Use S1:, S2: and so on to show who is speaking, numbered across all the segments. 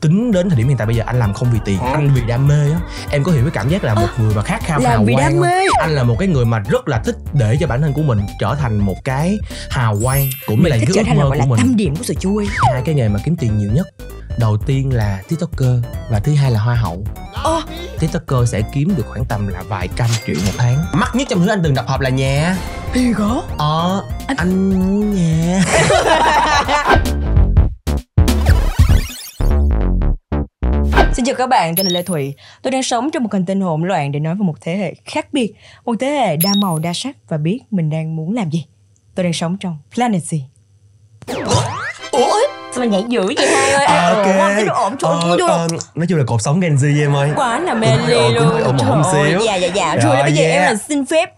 S1: tính đến thời điểm hiện tại bây giờ anh làm không vì tiền ờ. anh vì đam mê á em có hiểu cái cảm giác là ờ. một người mà khát khao hào vì quang đam mê. Không? anh là một cái người mà rất là thích để cho bản thân của mình trở thành một cái hào quang cũng mình là cái ước mơ của mình tâm điểm của sự chui hai cái nghề mà kiếm tiền nhiều nhất đầu tiên là tiktoker và thứ hai là hoa hậu oh. tiktoker sẽ kiếm được khoảng tầm là vài trăm triệu một tháng mắc nhất trong thứ anh từng tập hợp là nhà thì có ờ anh, anh
S2: nhà Xin chào các bạn, tôi là Lê Thụy. Tôi đang sống trong một hành tinh hỗn loạn để nói về một thế hệ khác biệt, một thế hệ đa màu đa sắc và biết mình đang muốn làm gì. Tôi đang sống trong Planet Z. Ủa? Sao mà nhảy dữ vậy hai ơi? À, ok. Ổn, ổn,
S1: trời, ờ, ờ, nói chung là cột sống Gen Z em ơi. Quá là mê ly luôn. Ổn một xíu. Dạ, dạ, dạ. Rồi, bây giờ em là xin phép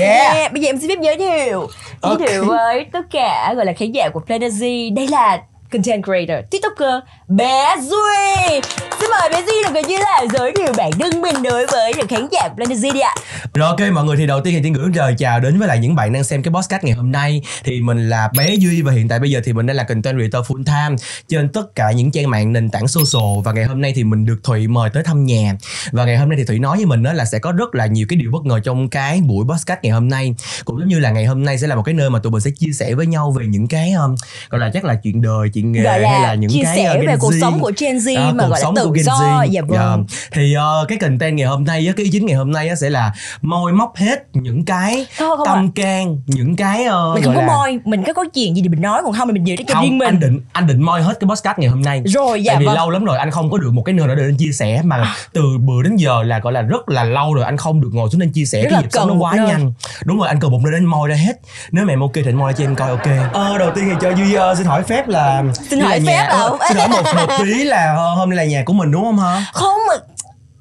S1: Yeah. yeah.
S2: Bây giờ em xin phép giới thiệu Giới thiệu với tất cả gọi là khán giả của Planet Z Đây là content creator, tiktoker Bé Duy. Xin mời Bé Duy được người như là giới thiệu bản thân mình đối với những khán giả của Planet đi ạ.
S1: ok mọi người thì đầu tiên thì tiên ngưỡng lời chào đến với lại những bạn đang xem cái podcast ngày hôm nay thì mình là Bé Duy và hiện tại bây giờ thì mình đang là content creator full time trên tất cả những trang mạng nền tảng social và ngày hôm nay thì mình được Thụy mời tới thăm nhà và ngày hôm nay thì Thụy nói với mình đó là sẽ có rất là nhiều cái điều bất ngờ trong cái buổi podcast ngày hôm nay cũng giống như là ngày hôm nay sẽ là một cái nơi mà tụi mình sẽ chia sẻ với nhau về những cái um, gọi là chắc là chuyện đời chuyện chuyện nghề gọi là hay là những chia cái sẻ ờ, về cuộc sống của Gen Z à, mà gọi là tự do dạ vâng yeah. Dạ. thì uh, cái content ngày hôm nay cái ý chính ngày hôm nay sẽ là moi móc hết những cái không, không tâm à. can những cái uh, mình không có là... moi mình có có chuyện gì thì mình nói còn không thì mình giữ cho riêng mình anh định anh định moi hết cái podcast ngày hôm nay rồi dạ tại vì vâng. lâu lắm rồi anh không có được một cái nơi để anh chia sẻ mà à. từ bữa đến giờ là gọi là rất là lâu rồi anh không được ngồi xuống anh chia sẻ rất cái nó quá nơi. nhanh đúng rồi anh cần một nơi đến moi ra hết nếu mẹ ok thì anh moi cho em coi ok ờ, đầu tiên thì cho duy uh, xin hỏi phép là xin hỏi phép nhà, là ông xin hỏi một một tí là hôm nay là nhà của mình đúng không
S2: hả không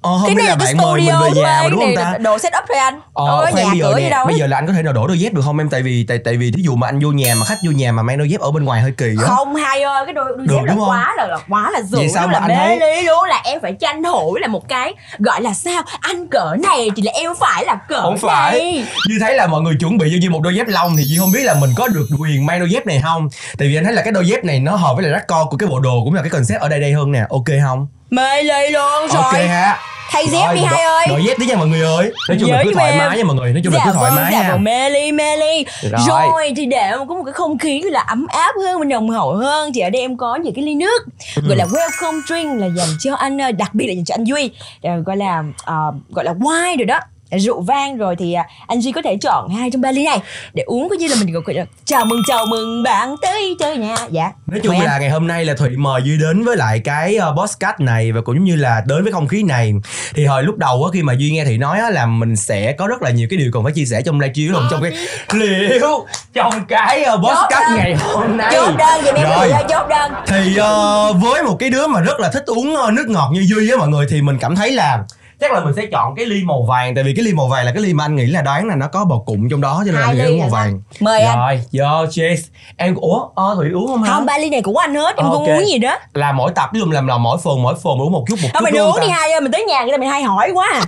S2: Ờ, cái này là, là bạn mời mình về nhà mà đúng không ta? Đồ set up thôi anh. Ờ, ờ khoan, nhà bây giờ nè, đâu. bây giờ
S1: là anh có thể nào đổi đôi dép được không em? Tại vì tại tại vì thí dụ mà anh vô nhà mà khách vô nhà mà mang đôi dép ở bên ngoài hơi kỳ vậy. Không
S2: hay ơi, cái đôi, đôi được, dép là quá là, là quá là dữ sao là anh thấy... lý luôn là em phải tranh thủ là một cái gọi là sao? Anh cỡ này thì là em phải là cỡ Không phải.
S1: Như thấy là mọi người chuẩn bị cho Duy một đôi dép lông thì Duy không biết là mình có được quyền mang đôi dép này không? Tại vì anh thấy là cái đôi dép này nó hợp với lại rắc co của cái bộ đồ cũng là cái concept ở đây đây hơn nè. Ok không?
S2: Mê ly luôn rồi. Ok ha thay dép đi hai ơi đổi dép
S1: tí nha mọi người ơi nói chung Giới là cứ thoải mái nha mọi người nói chung dạ là cứ thoải vâng, mái dạ nha vâng,
S2: mê mê rồi. rồi thì để có một cái không khí là ấm áp hơn và nồng hậu hơn thì ở đây em có những cái ly nước ừ. gọi là welcome drink là dành cho anh ờ, đặc biệt là dành cho anh duy ờ, gọi là uh, gọi là wine rồi đó rượu vang rồi thì à, anh Duy có thể chọn hai trong ba ly này để uống coi như là mình gọi chào mừng chào mừng bạn tới chơi nha dạ nói chung là
S1: ngày hôm nay là thụy mời duy đến với lại cái boss ờ, podcast này và cũng như là đến với không khí này thì hồi lúc đầu á khi mà duy nghe thụy nói là mình sẽ có rất là nhiều cái điều còn phải chia sẻ trong livestream stream trong cái ờ, liệu trong cái boss ờ, podcast ngày hôm nay chốt đơn vậy rồi chốt
S2: đơn thì uh,
S1: với một cái đứa mà rất là thích uống nước ngọt như duy á mọi người thì mình cảm thấy là chắc là mình sẽ chọn cái ly màu vàng tại vì cái ly màu vàng là cái ly mà anh nghĩ là đoán là nó có bột cụm trong đó cho nên là uống màu vàng mời rồi. anh rồi cheers
S2: em ủa ờ thủy uống không không ba ly này cũng anh hết em không uống gì đó
S1: là mỗi tập ví dụ làm là mỗi phần mỗi phần uống một chút một chút mình uống đi hai
S2: ơi mình tới nhà người ta mình hay hỏi quá à.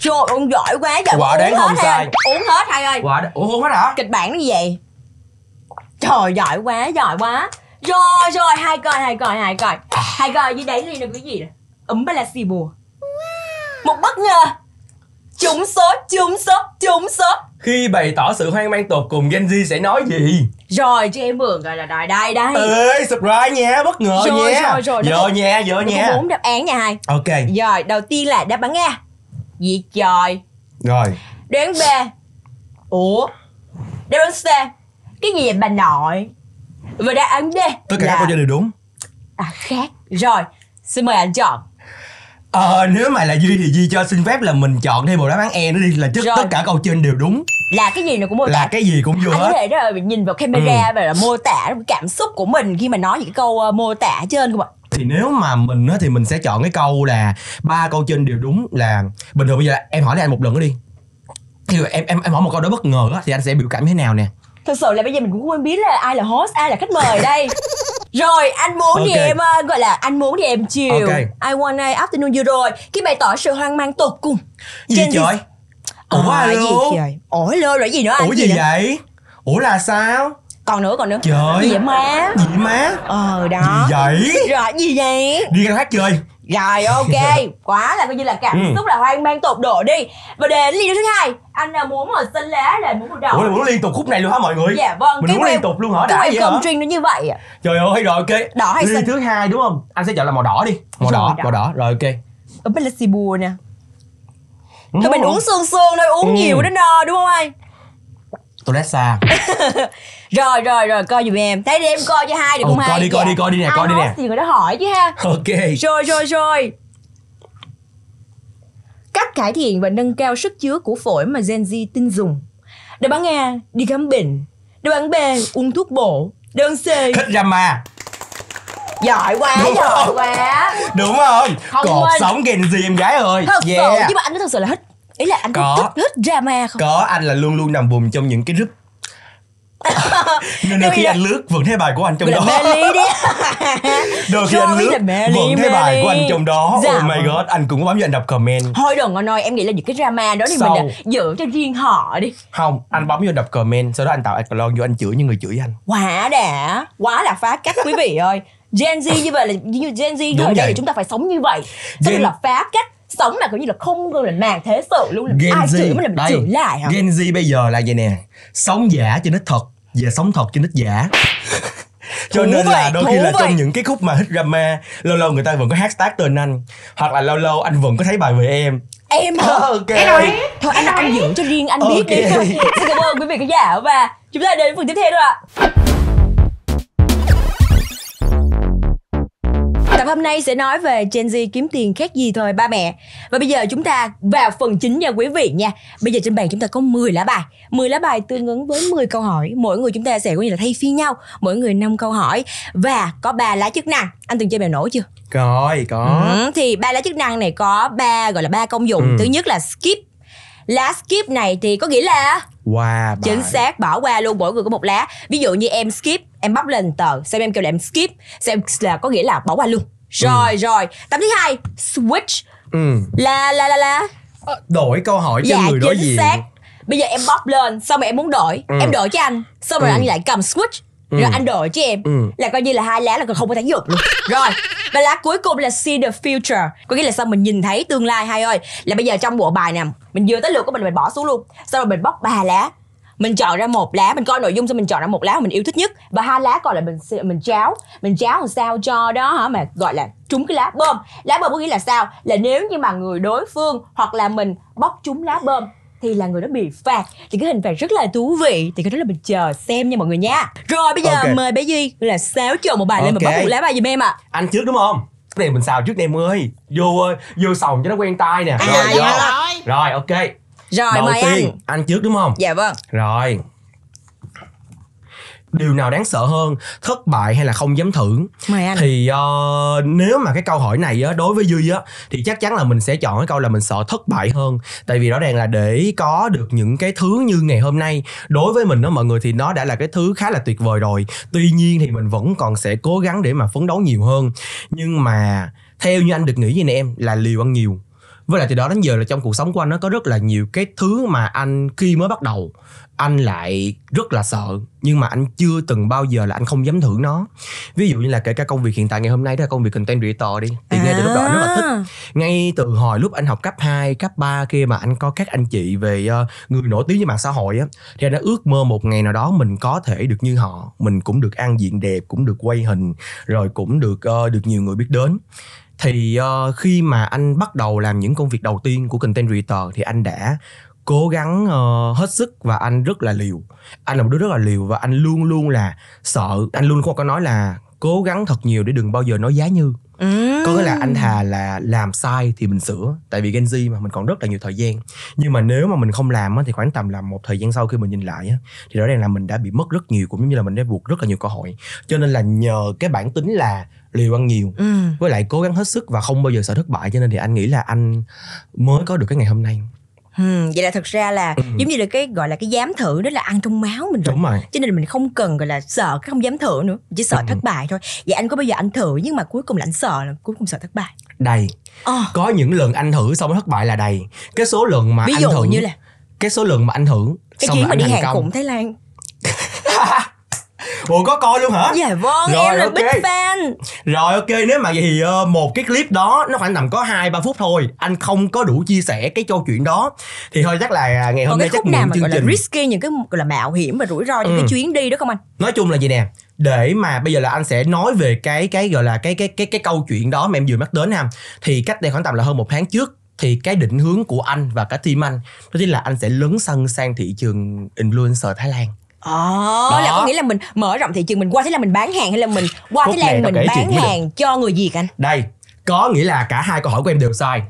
S2: Trời ông giỏi quá trời Quả đáng không sai Uống hết hai ơi Quả uống hết hả? Kịch bản nó như vậy Trời giỏi quá giỏi quá Rồi rồi hai coi hai coi hai coi à. Hai coi dưới đấy ly là cái gì Ấm ba là xì bùa một bất ngờ trúng số trúng số trúng số
S1: khi bày tỏ sự hoang mang tột cùng Gen Z sẽ nói gì
S2: rồi cho em mượn gọi là đòi đây đây ê surprise nha bất ngờ rồi, nha rồi rồi rồi nha vô nha bốn đáp án nha hai ok rồi đầu tiên là đáp án nghe, diệt trời rồi đoán b ủa đáp án c cái gì vậy bà nội và đáp án d tất cả là... các câu trả lời đều đúng à khác rồi xin mời anh chọn
S1: ờ nếu mà là duy thì duy cho xin phép là mình chọn thêm một đáp án
S2: e nữa đi là trước tất cả câu
S1: trên đều đúng là cái gì nó cũng mô tả là à? cái gì cũng vừa anh hết có
S2: đó là ờ, nhìn vào camera và ừ. là mô tả cảm xúc của mình khi mà nói những cái câu ờ, mô tả trên không ạ thì nếu mà
S1: mình á, thì mình sẽ chọn cái câu là ba câu trên đều đúng là bình thường bây giờ là em hỏi lại anh một lần nữa đi thì em em em hỏi một câu đó bất ngờ á, thì anh sẽ biểu cảm thế nào nè
S2: thật sự là bây giờ mình cũng không biết là ai là host ai là khách mời đây rồi anh muốn okay. thì em ờ, gọi là anh muốn thì em chiều okay. I want a afternoon you rồi cái bày tỏ sự hoang mang tột cùng gì Gen trời ủa à, gì trời ủa lơ rồi gì nữa anh ủa gì, gì vậy ủa là sao còn nữa còn nữa trời gì vậy má gì má ờ đó gì vậy rồi gì vậy đi ra hát chơi rồi ok quá là coi như là cảm ừ. xúc là hoang mang tột độ đi và đến ly thứ hai anh à, là muốn một xanh lá là muốn một đầu Ủa, muốn liên tục khúc này luôn hả mọi người dạ vâng mình muốn liên tục
S1: luôn hả đã vậy hả truyền nó như vậy à trời ơi rồi ok đỏ hay xanh? thứ hai đúng không anh sẽ chọn là màu đỏ đi
S2: màu đỏ, đỏ màu đỏ rồi ok ở bên là xì bùa nè
S1: thôi mình uống sương sương thôi uống ừ. nhiều đến
S2: no đúng không anh tôi xa rồi rồi rồi coi giùm em thấy đi em coi cho hai được không hai coi đi coi đi coi đi nè coi đi nè gì người đó hỏi chứ ha ok rồi rồi rồi cách cải thiện và nâng cao sức chứa của phổi mà Gen Z tin dùng đáp án A đi khám bệnh đáp án B uống thuốc bổ đáp án C ra mà. giỏi quá đúng giỏi không? quá
S1: đúng không, không cuộc sống ghen gì em gái ơi thật yeah. sự nhưng mà
S2: anh có thật sự là thích ý là anh có, có thích,
S1: thích drama không có anh là luôn luôn nằm vùng trong những cái group
S2: nên đôi khi anh
S1: lướt vẫn thấy bài của anh trong đó
S2: đôi khi anh lướt vẫn thấy bài của anh trong đó oh dạ. oh my god anh
S1: cũng có bấm vô anh đọc comment
S2: thôi đừng anh ơi em nghĩ là những cái drama đó thì mình giữ cho riêng họ đi không
S1: anh bấm vô đọc comment sau đó anh tạo echelon vô anh chửi những người chửi anh
S2: quá đã quá là phá cách quý vị ơi Gen Z như vậy là như Gen Z thời đây thì chúng ta phải sống như vậy Tức Gen... là phá cách sống mà kiểu như là không gương là màng thế sự luôn là Gen ai Z. chửi mình là chửi lại hả Gen
S1: Z bây giờ là vậy nè sống giả cho nó thật về sống thật trên ít giả cho thú nên vậy, là đôi khi là trong những cái khúc mà hit drama lâu lâu người ta vẫn có hashtag tên anh hoặc là lâu lâu anh vẫn có thấy bài về em
S2: em hả okay. em thôi, thôi anh anh dưỡng cho riêng anh okay. biết đi xin cảm ơn quý vị khán giả và chúng ta đến phần tiếp theo rồi ạ Tập hôm nay sẽ nói về Gen Z kiếm tiền khác gì thôi ba mẹ. Và bây giờ chúng ta vào phần chính nha quý vị nha. Bây giờ trên bàn chúng ta có 10 lá bài. 10 lá bài tương ứng với 10 câu hỏi. Mỗi người chúng ta sẽ có như là thay phiên nhau, mỗi người 5 câu hỏi và có ba lá chức năng. Anh từng chơi bài nổ chưa?
S1: Rồi, có. Ừ,
S2: thì ba lá chức năng này có ba gọi là ba công dụng. Ừ. Thứ nhất là skip. Lá skip này thì có nghĩa là
S1: qua wow, chính xác
S2: bỏ qua luôn mỗi người có một lá ví dụ như em skip em bóc lên tờ xem em kêu là em skip xem là có nghĩa là bỏ qua luôn rồi ừ. rồi tập thứ hai switch ừ. là là là là ờ,
S1: đổi câu hỏi cho dạ, người đối diện xác.
S2: bây giờ em bóp lên xong rồi em muốn đổi ừ. em đổi cho anh xong rồi ừ. anh lại cầm switch ừ. rồi anh đổi cho em ừ. là coi như là hai lá là còn không có thể dùng luôn rồi và lá cuối cùng là see the future có nghĩa là sao mình nhìn thấy tương lai hai ơi là bây giờ trong bộ bài nè mình vừa tới lượt của mình mình bỏ xuống luôn xong rồi mình bóc ba lá mình chọn ra một lá mình coi nội dung xong mình chọn ra một lá mình yêu thích nhất và hai lá còn lại mình mình cháo mình cháo làm sao cho đó hả mà gọi là trúng cái lá bơm lá bơm có nghĩa là sao là nếu như mà người đối phương hoặc là mình bóc trúng lá bơm thì là người đó bị phạt thì cái hình phạt rất là thú vị thì cái đó là mình chờ xem nha mọi người nha rồi bây giờ okay. mời bé duy là xáo chờ một bài okay. lên mà bóc một lá bài giùm em ạ à.
S1: anh trước đúng không để mình xào trước em ơi vô vô sòng cho nó quen tay nè à, rồi, dạ rồi. rồi ok rồi Đầu mời tiên, anh anh trước đúng không dạ vâng rồi điều nào đáng sợ hơn thất bại hay là không dám thử mời anh thì uh, nếu mà cái câu hỏi này á, đối với duy á thì chắc chắn là mình sẽ chọn cái câu là mình sợ thất bại hơn tại vì rõ ràng là để có được những cái thứ như ngày hôm nay đối với mình đó mọi người thì nó đã là cái thứ khá là tuyệt vời rồi tuy nhiên thì mình vẫn còn sẽ cố gắng để mà phấn đấu nhiều hơn nhưng mà theo như anh được nghĩ như nè em là liều ăn nhiều với lại từ đó đến giờ là trong cuộc sống của anh nó có rất là nhiều cái thứ mà anh khi mới bắt đầu anh lại rất là sợ nhưng mà anh chưa từng bao giờ là anh không dám thử nó ví dụ như là kể cả công việc hiện tại ngày hôm nay đó là công việc content creator đi thì à. ngay từ lúc đó anh rất là thích à. ngay từ hồi lúc anh học cấp 2, cấp 3 kia mà anh có các anh chị về ờ, người nổi tiếng trên mạng xã hội á thì anh đã ước mơ một ngày nào đó mình có thể được như họ mình cũng được ăn diện đẹp cũng được quay hình rồi cũng được ờ, được nhiều người biết đến thì uh, khi mà anh bắt đầu làm những công việc đầu tiên của content creator thì anh đã cố gắng uh, hết sức và anh rất là liều anh là một đứa rất là liều và anh luôn luôn là sợ anh luôn có nói là cố gắng thật nhiều để đừng bao giờ nói giá như Ừ. có nghĩa là ừ. anh thà là làm sai thì mình sửa tại vì Gen Z mà mình còn rất là nhiều thời gian nhưng mà nếu mà mình không làm thì khoảng tầm là một thời gian sau khi mình nhìn lại thì rõ ràng là mình đã bị mất rất nhiều cũng như là mình đã buộc rất là nhiều cơ hội cho nên là nhờ cái bản tính là liều ăn nhiều ừ. với lại cố gắng hết sức và không bao giờ sợ thất bại cho nên thì anh nghĩ là anh mới có được cái ngày hôm nay
S2: Ừ, vậy là thật ra là ừ. giống như là cái gọi là cái dám thử đó là ăn trong máu mình rồi. Đúng rồi. Cho nên là mình không cần gọi là sợ cái không dám thử nữa, chỉ sợ ừ. thất bại thôi. Vậy anh có bao giờ anh thử nhưng mà cuối cùng là anh sợ là cuối cùng sợ thất bại.
S1: Đầy. Oh. Có những lần anh thử xong thất bại là đầy. Cái số lần mà Ví dụ anh thử như là cái số lần mà anh thử cái xong chuyến mà đi hàng công. cũng Thái Lan ủa có coi luôn hả dạ vâng rồi, em là okay. big fan rồi ok nếu mà vậy thì uh, một cái clip đó nó khoảng tầm có hai ba phút thôi anh không có đủ chia sẻ cái câu chuyện đó thì thôi chắc là ngày hôm nay chắc nào chương trình. là risky
S2: những cái gọi là mạo hiểm và rủi ro những ừ. cái chuyến đi đó không anh
S1: nói chung là gì nè để mà bây giờ là anh sẽ nói về cái cái gọi là cái cái cái cái câu chuyện đó mà em vừa nhắc đến ha thì cách đây khoảng tầm là hơn một tháng trước thì cái định hướng của anh và cả team anh đó chính là anh sẽ lớn sân sang thị trường influencer Thái Lan.
S2: Ồ, ờ, oh, là có nghĩa là mình mở rộng thị trường mình qua Thái Lan mình bán hàng hay là mình qua Phút Thái Lan mình bán hàng cho người Việt anh?
S1: Đây, có nghĩa là cả hai câu hỏi của em đều sai.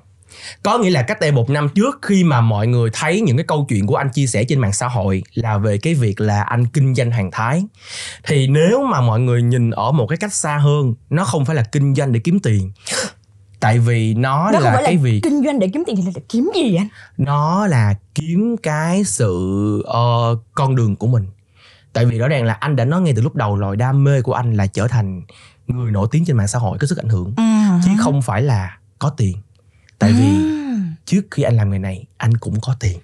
S1: Có nghĩa là cách đây một năm trước khi mà mọi người thấy những cái câu chuyện của anh chia sẻ trên mạng xã hội là về cái việc là anh kinh doanh hàng Thái thì nếu mà mọi người nhìn ở một cái cách xa hơn nó không phải là kinh doanh để kiếm tiền tại vì nó, nó là cái việc kinh
S2: doanh để kiếm tiền thì là kiếm gì anh nó là
S1: kiếm cái sự uh, con đường của mình tại vì rõ ràng là anh đã nói ngay từ lúc đầu rồi đam mê của anh là trở thành người nổi tiếng trên mạng xã hội có sức ảnh hưởng uh-huh. chứ không phải là có tiền tại uh-huh. vì ừ. trước khi anh làm nghề này anh cũng có tiền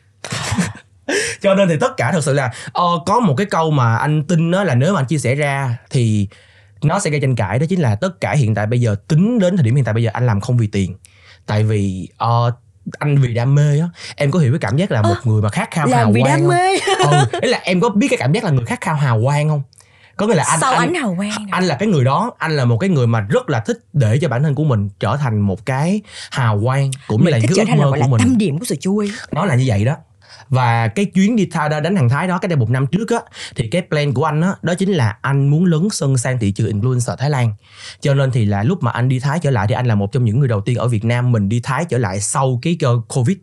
S1: cho nên thì tất cả thật sự là uh, có một cái câu mà anh tin đó là nếu mà anh chia sẻ ra thì nó sẽ gây tranh cãi đó chính là tất cả hiện tại bây giờ tính đến thời điểm hiện tại bây giờ anh làm không vì tiền tại vì uh, anh vì đam mê á em có hiểu cái cảm giác là một à, người mà khát khao hào vì quang đam mê. không ừ, ý là em có biết cái cảm giác là người khát khao hào quang không có nghĩa là anh Sau anh, hào quang à? anh là cái người đó anh là một cái người mà rất là thích để cho bản thân của mình trở thành một cái hào quang cũng mình là thích cái trở thành ước mơ của là mình tâm điểm của sự chú ý nó là như vậy đó và cái chuyến đi thao đánh hàng thái đó cái đây một năm trước á thì cái plan của anh đó, đó chính là anh muốn lấn sân sang thị trường influencer thái lan cho nên thì là lúc mà anh đi thái trở lại thì anh là một trong những người đầu tiên ở việt nam mình đi thái trở lại sau cái covid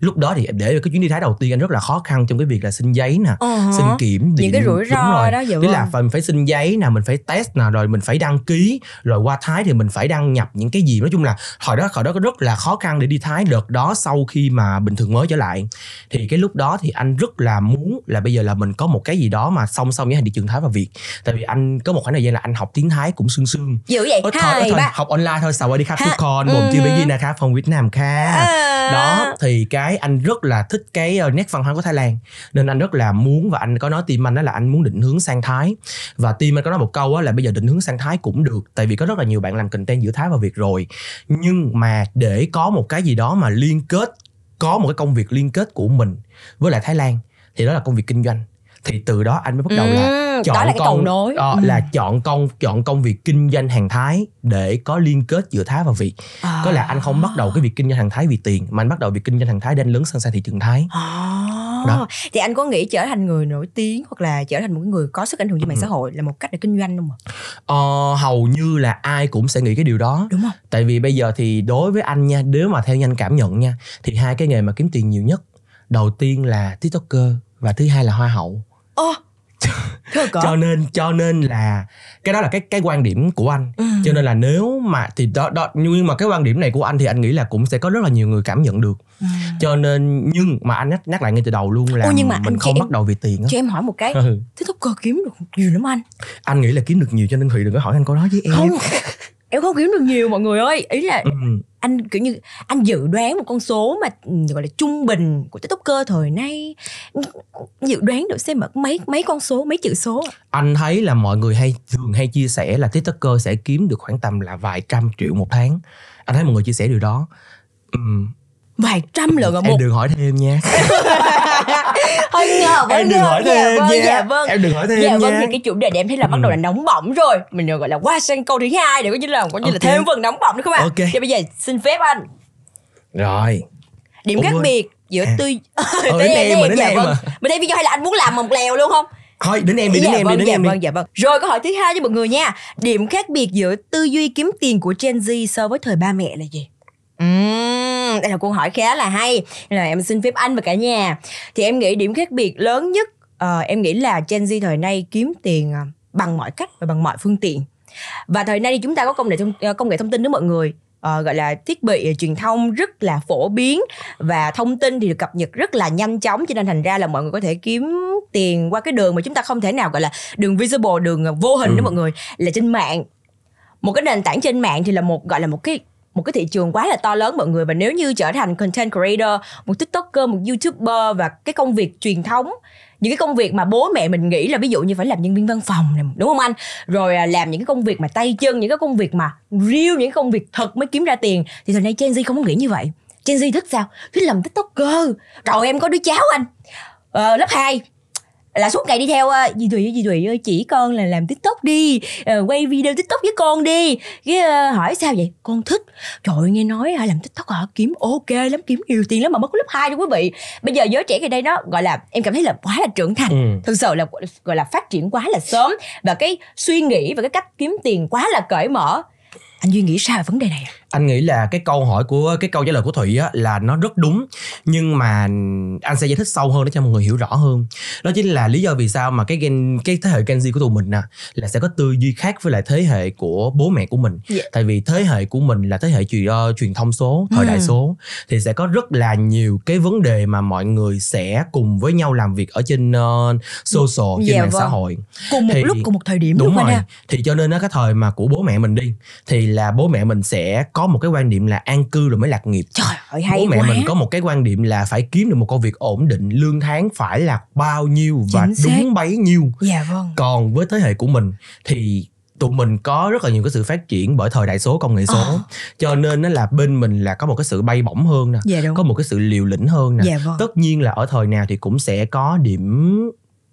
S1: lúc đó thì để cái chuyến đi thái đầu tiên anh rất là khó khăn trong cái việc là xin giấy nè uh-huh. xin kiểm điểm những cái rủi ro Đúng rồi. đó vậy tức là mình phải xin giấy nè mình phải test nè rồi mình phải đăng ký rồi qua thái thì mình phải đăng nhập những cái gì nói chung là hồi đó hồi đó rất là khó khăn để đi thái đợt đó sau khi mà bình thường mới trở lại thì cái lúc đó thì anh rất là muốn là bây giờ là mình có một cái gì đó mà song song với hành đi trường thái và việt tại vì anh có một khoảng thời gian là anh học tiếng thái cũng sương sương dữ vậy ở hai thời, học online thôi sau đi khá con mồm chưa biết gì nè khá phòng việt nam khá à. đó thì cái cái anh rất là thích cái ờ, nét văn hóa của Thái Lan nên anh rất là muốn và anh có nói team anh đó là anh muốn định hướng sang Thái và team anh có nói một câu là bây giờ định hướng sang Thái cũng được tại vì có rất là nhiều bạn làm content giữa Thái và Việt rồi nhưng mà để có một cái gì đó mà liên kết có một cái công việc liên kết của mình với lại Thái Lan thì đó là công việc kinh doanh thì từ đó anh mới bắt đầu ừ, là chọn đó là cái con, cầu nối uh, ừ. là chọn công chọn công việc kinh doanh hàng thái để có liên kết giữa thái và việt à. có là anh không bắt đầu cái việc kinh doanh hàng thái vì tiền mà anh bắt đầu việc kinh doanh hàng thái để anh lớn sang sang thị trường thái à.
S2: đó. thì anh có nghĩ trở thành người nổi tiếng hoặc là trở thành một người có sức ảnh hưởng trên mạng ừ. xã hội là một cách để kinh doanh không ạ
S1: ờ, hầu như là ai cũng sẽ nghĩ cái điều đó đúng không tại vì bây giờ thì đối với anh nha nếu mà theo nhanh cảm nhận nha thì hai cái nghề mà kiếm tiền nhiều nhất đầu tiên là tiktoker và thứ hai là hoa hậu ô Thưa cho nên cho nên là cái đó là cái cái quan điểm của anh ừ. cho nên là nếu mà thì đó đó nhưng mà cái quan điểm này của anh thì anh nghĩ là cũng sẽ có rất là nhiều người cảm nhận được ừ. cho nên nhưng mà anh nhắc, nhắc lại ngay từ đầu luôn là Ô, nhưng mà mình không em, bắt đầu vì tiền cho em
S2: hỏi một cái ừ. thế thúc cơ kiếm được nhiều lắm anh
S1: anh nghĩ là kiếm được nhiều cho nên thụy đừng có hỏi anh câu đó với em không
S2: em không kiếm được nhiều mọi người ơi ý là ừ anh kiểu như anh dự đoán một con số mà ừ, gọi là trung bình của tiktoker thời nay dự đoán được xem ở mấy mấy con số mấy chữ số
S1: anh thấy là mọi người hay thường hay chia sẻ là tiktoker sẽ kiếm được khoảng tầm là vài trăm triệu một tháng anh thấy mọi người chia sẻ điều đó
S2: uhm. vài trăm lần ở một em
S1: đừng hỏi thêm nha hơi ngờ với em vâng, đừng hỏi dạ, thêm vâng, dạ, vâng em đừng hỏi thêm dạ, vâng, thì
S2: cái chủ đề để em thấy là bắt đầu là nóng bỏng rồi mình rồi gọi là qua sang câu thứ hai để có như là có như là thêm phần nóng bỏng nữa không ạ ok okay. thì bây giờ xin phép anh rồi điểm khác biệt giữa à. tư ừ, ờ, đến em, em mà dạ, đến em vâng. mà mình thấy video hay là anh muốn làm mầm lèo luôn không thôi đến em đi dạ, đến em vâng, đi đến em vâng, đi dạ vâng rồi câu hỏi thứ hai cho mọi người nha điểm khác biệt giữa tư duy kiếm tiền của Gen Z so với thời ba mẹ là gì đây là câu hỏi khá là hay là em xin phép anh và cả nhà thì em nghĩ điểm khác biệt lớn nhất uh, em nghĩ là Gen Z thời nay kiếm tiền ờ, bằng mọi cách và bằng mọi phương tiện và thời nay thì chúng ta có công nghệ thông, ờ, công nghệ thông tin đó mọi người uh, gọi là thiết bị truyền thông rất là phổ biến và thông tin thì được cập nhật rất là nhanh chóng cho nên thành ra là mọi người có thể kiếm tiền qua cái đường mà chúng ta không thể nào gọi là đường visible đường vô hình ừ. đó mọi người là trên mạng một cái nền tảng trên mạng thì là một gọi là một cái một cái thị trường quá là to lớn mọi người và nếu như trở thành content creator một tiktoker một youtuber và cái công việc truyền thống những cái công việc mà bố mẹ mình nghĩ là ví dụ như phải làm nhân viên văn phòng này đúng không anh rồi à, làm những cái công việc mà tay chân những cái công việc mà real những công việc thật mới kiếm ra tiền thì thời nay Gen Z không có nghĩ như vậy Gen Z thích sao thích làm tiktoker rồi em có đứa cháu anh ờ, lớp 2 là suốt ngày đi theo ờ, dì thùy ơi dì thùy ơi chỉ con là làm tiktok đi ờ, quay video tiktok với con đi cái ờ, hỏi sao vậy con thích trời nghe nói làm tiktok họ kiếm ok lắm kiếm nhiều tiền lắm mà mất lớp 2 cho quý vị bây giờ giới trẻ ngày đây nó gọi là em cảm thấy là quá là trưởng thành ừ. thực sự là gọi là phát triển quá là sớm và cái suy nghĩ và cái cách kiếm tiền quá là cởi mở anh duy nghĩ sao về vấn đề này
S1: anh nghĩ là cái câu hỏi của cái câu trả lời của thủy á, là nó rất đúng nhưng mà anh sẽ giải thích sâu hơn để cho mọi người hiểu rõ hơn đó chính là lý do vì sao mà cái gen cái thế hệ gen z của tụi mình à, là sẽ có tư duy khác với lại thế hệ của bố mẹ của mình yeah. Dạ. tại vì thế hệ của mình là thế hệ truyền uh, truyền thông số thời ừ. đại số thì sẽ có rất là nhiều cái vấn đề mà mọi người sẽ cùng với nhau làm việc ở trên uh, social yeah, trên dạ, mạng vâng. xã hội cùng một lúc cùng một
S2: thời điểm đúng, đúng rồi ha.
S1: thì cho nên á cái thời mà của bố mẹ mình đi thì là bố mẹ mình sẽ có một cái quan niệm là an cư rồi mới lạc nghiệp trời ơi hay bố mẹ quá. mình có một cái quan niệm là phải kiếm được một công việc ổn định lương tháng phải là bao nhiêu Chính và xác. đúng bấy nhiêu dạ vâng còn với thế hệ của mình thì tụi mình có rất là nhiều cái sự phát triển bởi thời đại số công nghệ số à. cho nên nó là bên mình là có một cái sự bay bổng hơn nè dạ có một cái sự liều lĩnh hơn nè dạ vâng. tất nhiên là ở thời nào thì cũng sẽ có điểm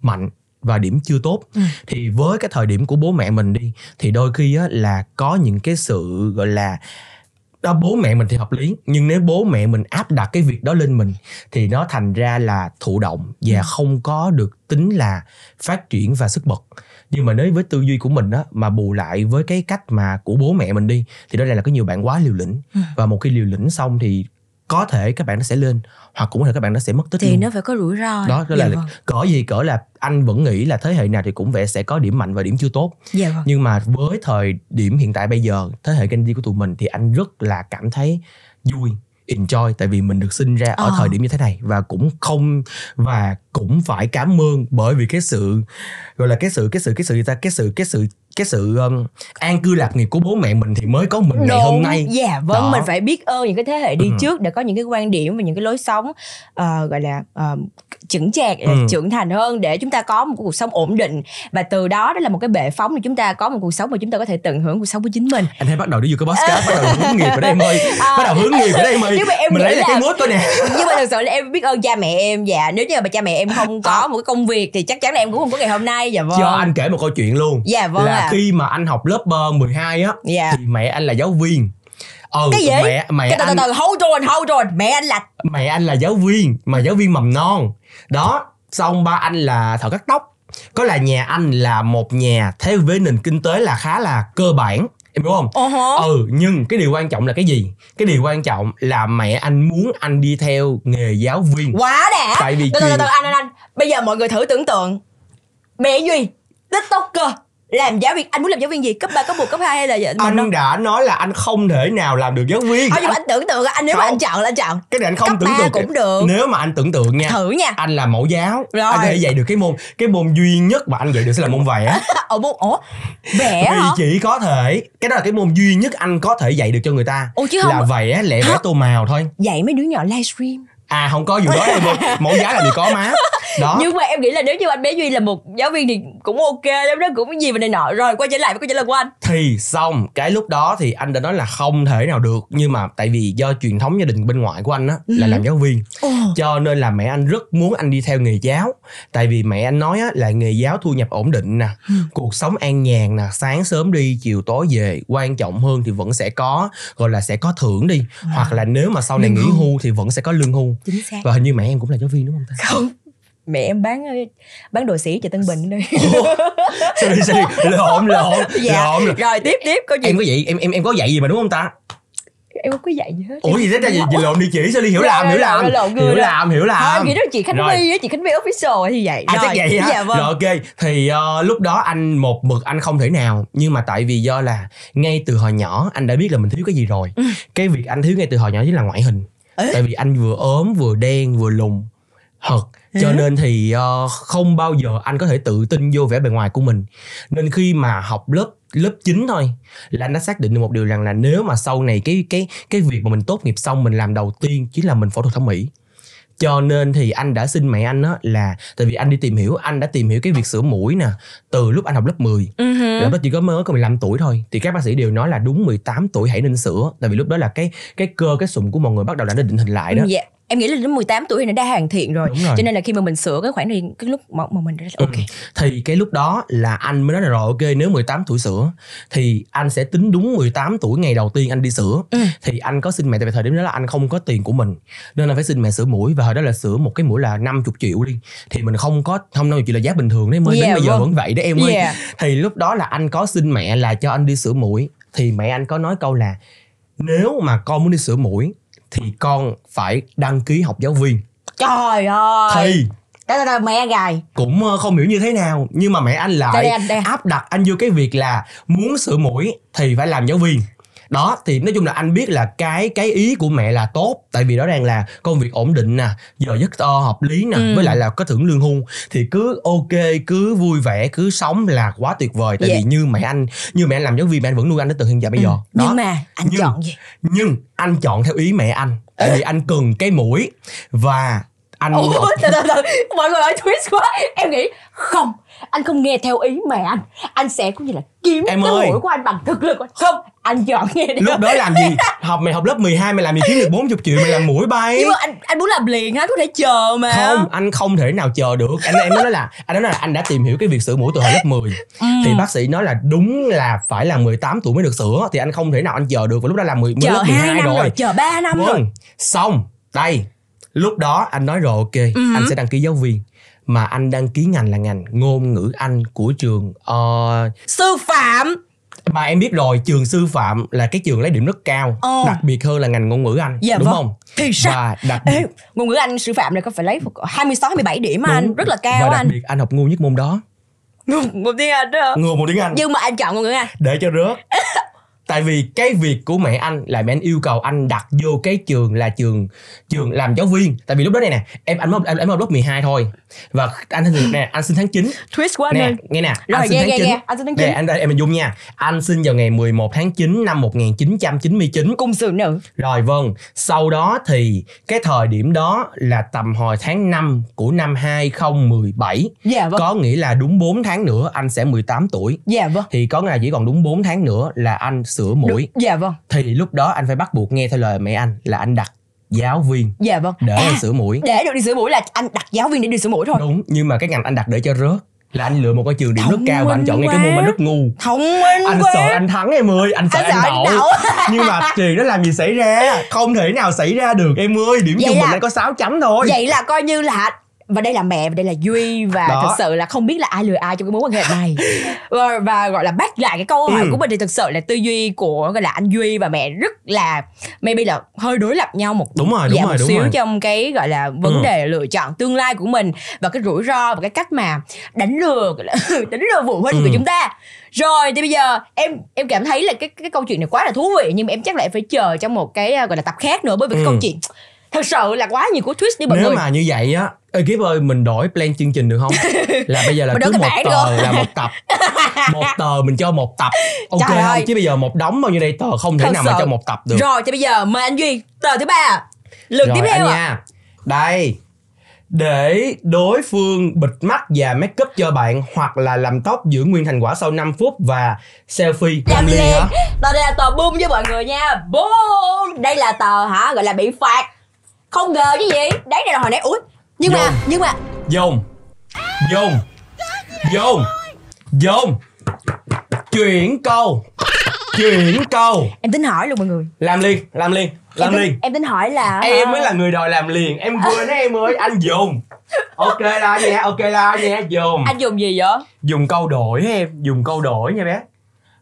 S1: mạnh và điểm chưa tốt ừ. thì với cái thời điểm của bố mẹ mình đi thì đôi khi á, là có những cái sự gọi là đó bố mẹ mình thì hợp lý nhưng nếu bố mẹ mình áp đặt cái việc đó lên mình thì nó thành ra là thụ động và ừ. không có được tính là phát triển và sức bật nhưng mà nếu với tư duy của mình á mà bù lại với cái cách mà của bố mẹ mình đi thì đó là có nhiều bạn quá liều lĩnh ừ. và một khi liều lĩnh xong thì có thể các bạn nó sẽ lên hoặc cũng có thể các bạn nó sẽ mất tích thì luôn. nó
S2: phải có rủi ro đó dạ là vâng.
S1: cỡ gì cỡ là anh vẫn nghĩ là thế hệ nào thì cũng vẻ sẽ có điểm mạnh và điểm chưa tốt dạ vâng. nhưng mà với thời điểm hiện tại bây giờ thế hệ Gen Z của tụi mình thì anh rất là cảm thấy vui enjoy tại vì mình được sinh ra ở à. thời điểm như thế này và cũng không và cũng phải cảm ơn bởi vì cái sự gọi là cái sự cái sự cái sự cái sự cái sự, cái sự cái sự um, an cư lạc nghiệp của bố mẹ mình thì mới có mình ngày hôm nay dạ yeah, vâng Đó. mình phải
S2: biết ơn những cái thế hệ đi ừ. trước để có những cái quan điểm và những cái lối sống uh, gọi là uh, chững chạc ừ. trưởng thành hơn để chúng ta có một cuộc sống ổn định và từ đó đó là một cái bệ phóng để chúng ta có một cuộc sống mà chúng ta có thể tận hưởng cuộc sống của chính mình
S1: anh thấy bắt đầu đi vô cái podcast bắt đầu hướng nghiệp ở đây mời à, bắt đầu hướng nghiệp ở đây mời nhưng mà em mình lấy là cái mút tôi nè
S2: nhưng mà thật sự là em biết ơn cha mẹ em dạ nếu như mà cha mẹ em không có một cái công việc thì chắc chắn là em cũng không có ngày hôm nay dạ vâng cho anh
S1: kể một câu chuyện luôn dạ vâng là là khi mà anh học lớp 12 ờ, á yeah. thì mẹ anh là giáo viên ừ, cái gì mẹ mẹ cái từ, anh... từ từ hold on hold on mẹ anh là mẹ anh là giáo viên mà giáo viên mầm non đó xong ba anh là thợ cắt tóc có là nhà anh là một nhà thế với nền kinh tế là khá là cơ bản em hiểu không uh-huh. ừ nhưng cái điều quan trọng là cái gì cái điều quan trọng là mẹ anh muốn anh đi theo nghề giáo viên quá đã tại vì từ từ, từ anh anh
S2: anh bây giờ mọi người thử tưởng tượng mẹ duy tiktoker làm giáo viên anh muốn làm giáo viên gì cấp 3, cấp 1, cấp 2 hay là gì anh đâu? đã nói là anh không thể nào làm được giáo viên Ờ, nhưng mà anh tưởng tượng anh nếu mà anh chọn là anh chọn cái này anh không Cấp tưởng tượng cũng được. nếu mà
S1: anh tưởng tượng nha thử nha anh là mẫu giáo Rồi. anh có thể dạy được cái môn cái môn duy nhất mà anh dạy được sẽ là môn vẽ
S2: ở môn ủa vẽ vì hả
S1: chỉ có thể cái đó là cái môn duy nhất anh có thể dạy được cho người ta Ủa, chứ không- là vẽ lẻ vẽ tô màu thôi dạy mấy đứa nhỏ livestream à không có gì đó mẫu giáo là gì có má đó nhưng mà
S2: em nghĩ là nếu như anh bé duy là một giáo viên thì cũng ok lắm đó cũng cái gì mà này nọ rồi quay trở lại với câu trả lời của anh
S1: thì xong cái lúc đó thì anh đã nói là không thể nào được nhưng mà tại vì do truyền thống gia đình bên ngoại của anh á ừ. là làm giáo viên ừ. cho nên là mẹ anh rất muốn anh đi theo nghề giáo tại vì mẹ anh nói á là nghề giáo thu nhập ổn định nè ừ. cuộc sống an nhàn nè sáng sớm đi chiều tối về quan trọng hơn thì vẫn sẽ có gọi là sẽ có thưởng đi à. hoặc là nếu mà sau này nghỉ hưu thì vẫn sẽ có lương hưu và hình như mẹ em cũng là giáo viên đúng không ta
S2: không mẹ em bán bán đồ sĩ chợ Tân Bình đây. sorry sorry
S1: lộn lộn dạ. lộn rồi tiếp tiếp có gì em có vậy em em em có dạy gì mà đúng không ta
S2: em không có dạy gì hết ủa gì thế ta gì, gì lộn đi chỉ sao đi hiểu dạ, làm hiểu làm hiểu làm hiểu làm không nghĩ đó chị khánh vy á chị khánh vy official thì vậy à, chắc vậy hả dạ, vâng. rồi
S1: ok thì uh, lúc đó anh một mực anh không thể nào nhưng mà tại vì do là ngay từ hồi nhỏ anh đã biết là mình thiếu cái gì rồi ừ. cái việc anh thiếu ngay từ hồi nhỏ chính là ngoại hình Ê? tại vì anh vừa ốm vừa đen vừa lùn thật cho nên thì uh, không bao giờ anh có thể tự tin vô vẻ bề ngoài của mình nên khi mà học lớp lớp 9 thôi là anh đã xác định được một điều rằng là nếu mà sau này cái cái cái việc mà mình tốt nghiệp xong mình làm đầu tiên chính là mình phẫu thuật thẩm mỹ cho nên thì anh đã xin mẹ anh á là tại vì anh đi tìm hiểu anh đã tìm hiểu cái việc sửa mũi nè từ lúc anh học lớp 10 uh-huh. Ừ lớp đó chỉ có mới có 15 tuổi thôi thì các bác sĩ đều nói là đúng 18 tuổi hãy nên sửa tại vì lúc đó là cái cái cơ cái sụn của mọi người bắt đầu đã định hình lại đó yeah
S2: dạ em nghĩ là đến 18 tuổi thì nó đã hoàn thiện rồi. rồi cho nên là khi mà mình sửa cái khoảng thì cái lúc mà, mà mình đã ừ. ok ừ.
S1: thì cái lúc đó là anh mới nói là rồi ok nếu 18 tuổi sửa thì anh sẽ tính đúng 18 tuổi ngày đầu tiên anh đi sửa ừ. thì anh có xin mẹ tại vì thời điểm đó là anh không có tiền của mình nên là phải xin mẹ sửa mũi và hồi đó là sửa một cái mũi là 50 triệu đi thì mình không có không đâu chỉ là giá bình thường đấy mới yeah, đến bây giờ vẫn vậy đấy em yeah. ơi thì lúc đó là anh có xin mẹ là cho anh đi sửa mũi thì mẹ anh có nói câu là nếu mà con muốn đi sửa mũi thì con phải đăng ký học giáo viên
S2: trời ơi thì đó là mẹ gài
S1: cũng ờ, không hiểu như thế nào nhưng mà mẹ anh lại đây, đây,
S2: đây. áp đặt anh vô
S1: cái việc là muốn sửa mũi thì phải làm giáo viên đó thì nói chung là anh biết là cái cái ý của mẹ là tốt tại vì rõ ràng là công việc ổn định nè giờ giấc to hợp lý nè ừ. với lại là có thưởng lương hưu thì cứ ok cứ vui vẻ cứ sống là quá tuyệt vời tại yeah. vì như mẹ anh như mẹ anh làm giáo viên mẹ anh vẫn nuôi anh đến từ hiện giờ bây ừ, giờ ừ. đó. nhưng mà anh nhưng, chọn gì nhưng anh chọn theo ý mẹ anh tại vì anh cần cái mũi và anh Ủa, từ từ từ
S2: mọi người nói twist quá em nghĩ không anh không nghe theo ý mẹ anh anh sẽ cũng như là kiếm em cái ơi. mũi của anh bằng thực lực không anh dọn nghe đi lúc đó làm gì
S1: học mày học lớp 12 mày làm gì kiếm được 40 triệu mày làm mũi bay nhưng mà
S2: anh anh muốn làm liền á có thể chờ mà không anh
S1: không thể nào chờ được anh em nói là anh nói là anh đã tìm hiểu cái việc sửa mũi từ hồi lớp 10 ừ. thì bác sĩ nói là đúng là phải là 18 tuổi mới được sửa thì anh không thể nào anh chờ được và lúc đó là 10 chờ lớp 12 năm rồi. rồi chờ 3 năm Vâng. rồi xong đây lúc đó anh nói rồi ok ừ. anh sẽ đăng ký giáo viên mà anh đăng ký ngành là ngành ngôn ngữ Anh của trường uh, sư phạm mà em biết rồi trường sư phạm là cái trường lấy điểm rất cao ờ. đặc biệt hơn là ngành ngôn ngữ anh dạ, đúng vâng. không thì sao và đặc biệt... Ê,
S2: ngôn ngữ anh sư phạm này có phải lấy 26 27 điểm anh rất là cao và đặc anh. biệt
S1: anh học ngu nhất môn đó
S2: ngu một tiếng anh đó ngu một tiếng anh nhưng mà anh chọn ngôn ngữ anh
S1: để cho rớt tại vì cái việc của mẹ anh là mẹ anh yêu cầu anh đặt vô cái trường là trường trường làm giáo viên tại vì lúc đó này nè em anh mới em, em học lớp 12 thôi và anh xin nè anh xin tháng 9 twist quá nè anh nghe nè rồi, anh xin nghe, tháng nghe, 9 nghe. anh xin tháng 9 anh em mình dung nha anh sinh vào ngày 11 tháng 9 năm 1999 cung sự nữ rồi vâng sau đó thì cái thời điểm đó là tầm hồi tháng 5 của năm 2017 yeah, dạ, vâng. có nghĩa là đúng 4 tháng nữa anh sẽ 18 tuổi yeah, dạ, vâng. thì có ngày chỉ còn đúng 4 tháng nữa là anh sửa mũi dạ vâng thì lúc đó anh phải bắt buộc nghe theo lời mẹ anh là anh đặt giáo viên dạ vâng để à, sửa mũi để
S2: được đi sửa mũi là anh đặt giáo
S1: viên để đi sửa mũi thôi đúng nhưng mà cái ngành anh đặt để cho rớt là anh lựa một cái trường điểm thông rất cao và anh chọn ngay cái môn mà rất ngu thông minh anh quá. sợ anh thắng em ơi anh sợ, anh, anh, đậu. anh đậu nhưng mà chuyện đó làm gì xảy ra không thể nào xảy ra được em ơi điểm vậy trung là... anh có 6 chấm thôi vậy là
S2: coi như là và đây là mẹ và đây là duy và Đó. thật sự là không biết là ai lừa ai trong cái mối quan hệ này và, và gọi là bắt lại cái câu hỏi ừ. của mình thì thật sự là tư duy của gọi là anh duy và mẹ rất là maybe là hơi đối lập nhau một đúng rồi đúng dạ rồi một đúng xíu rồi. trong cái gọi là vấn ừ. đề lựa chọn tương lai của mình và cái rủi ro và cái cách mà đánh lừa đánh lừa phụ huynh ừ. của chúng ta rồi thì bây giờ em em cảm thấy là cái cái câu chuyện này quá là thú vị nhưng mà em chắc lại phải chờ trong một cái à, gọi là tập khác nữa bởi vì ừ. cái câu chuyện thật sự là quá nhiều cú twist đi mọi người nếu mà như
S1: vậy á Ê Kiếp ơi mình đổi plan chương trình được không Là bây giờ là cứ một tờ được là một tập Một tờ mình cho một tập Ok Trời không ơi. chứ bây giờ một đống bao nhiêu đây tờ Không thể Thật nào mà cho một tập được Rồi
S2: thì bây giờ mời anh Duy tờ thứ ba Lượt tiếp theo anh nha
S1: đây để đối phương bịt mắt và make up cho bạn hoặc là làm tóc giữ nguyên thành quả sau 5 phút và selfie làm liền hả?
S2: Tờ đây là tờ bung với mọi người nha Bung Đây là tờ hả gọi là bị phạt Không ngờ chứ gì đấy đây là hồi nãy út nhưng dồn. mà nhưng mà
S1: dùng dùng dùng dùng chuyển câu chuyển câu em tính hỏi luôn mọi người làm liền làm liền làm em tính, liền
S2: em tính hỏi là em mới là
S1: người đòi làm liền em vừa nói em ơi anh dùng
S2: ok là nha ok là nha dùng anh dùng gì vậy
S1: dùng câu đổi em dùng câu đổi nha bé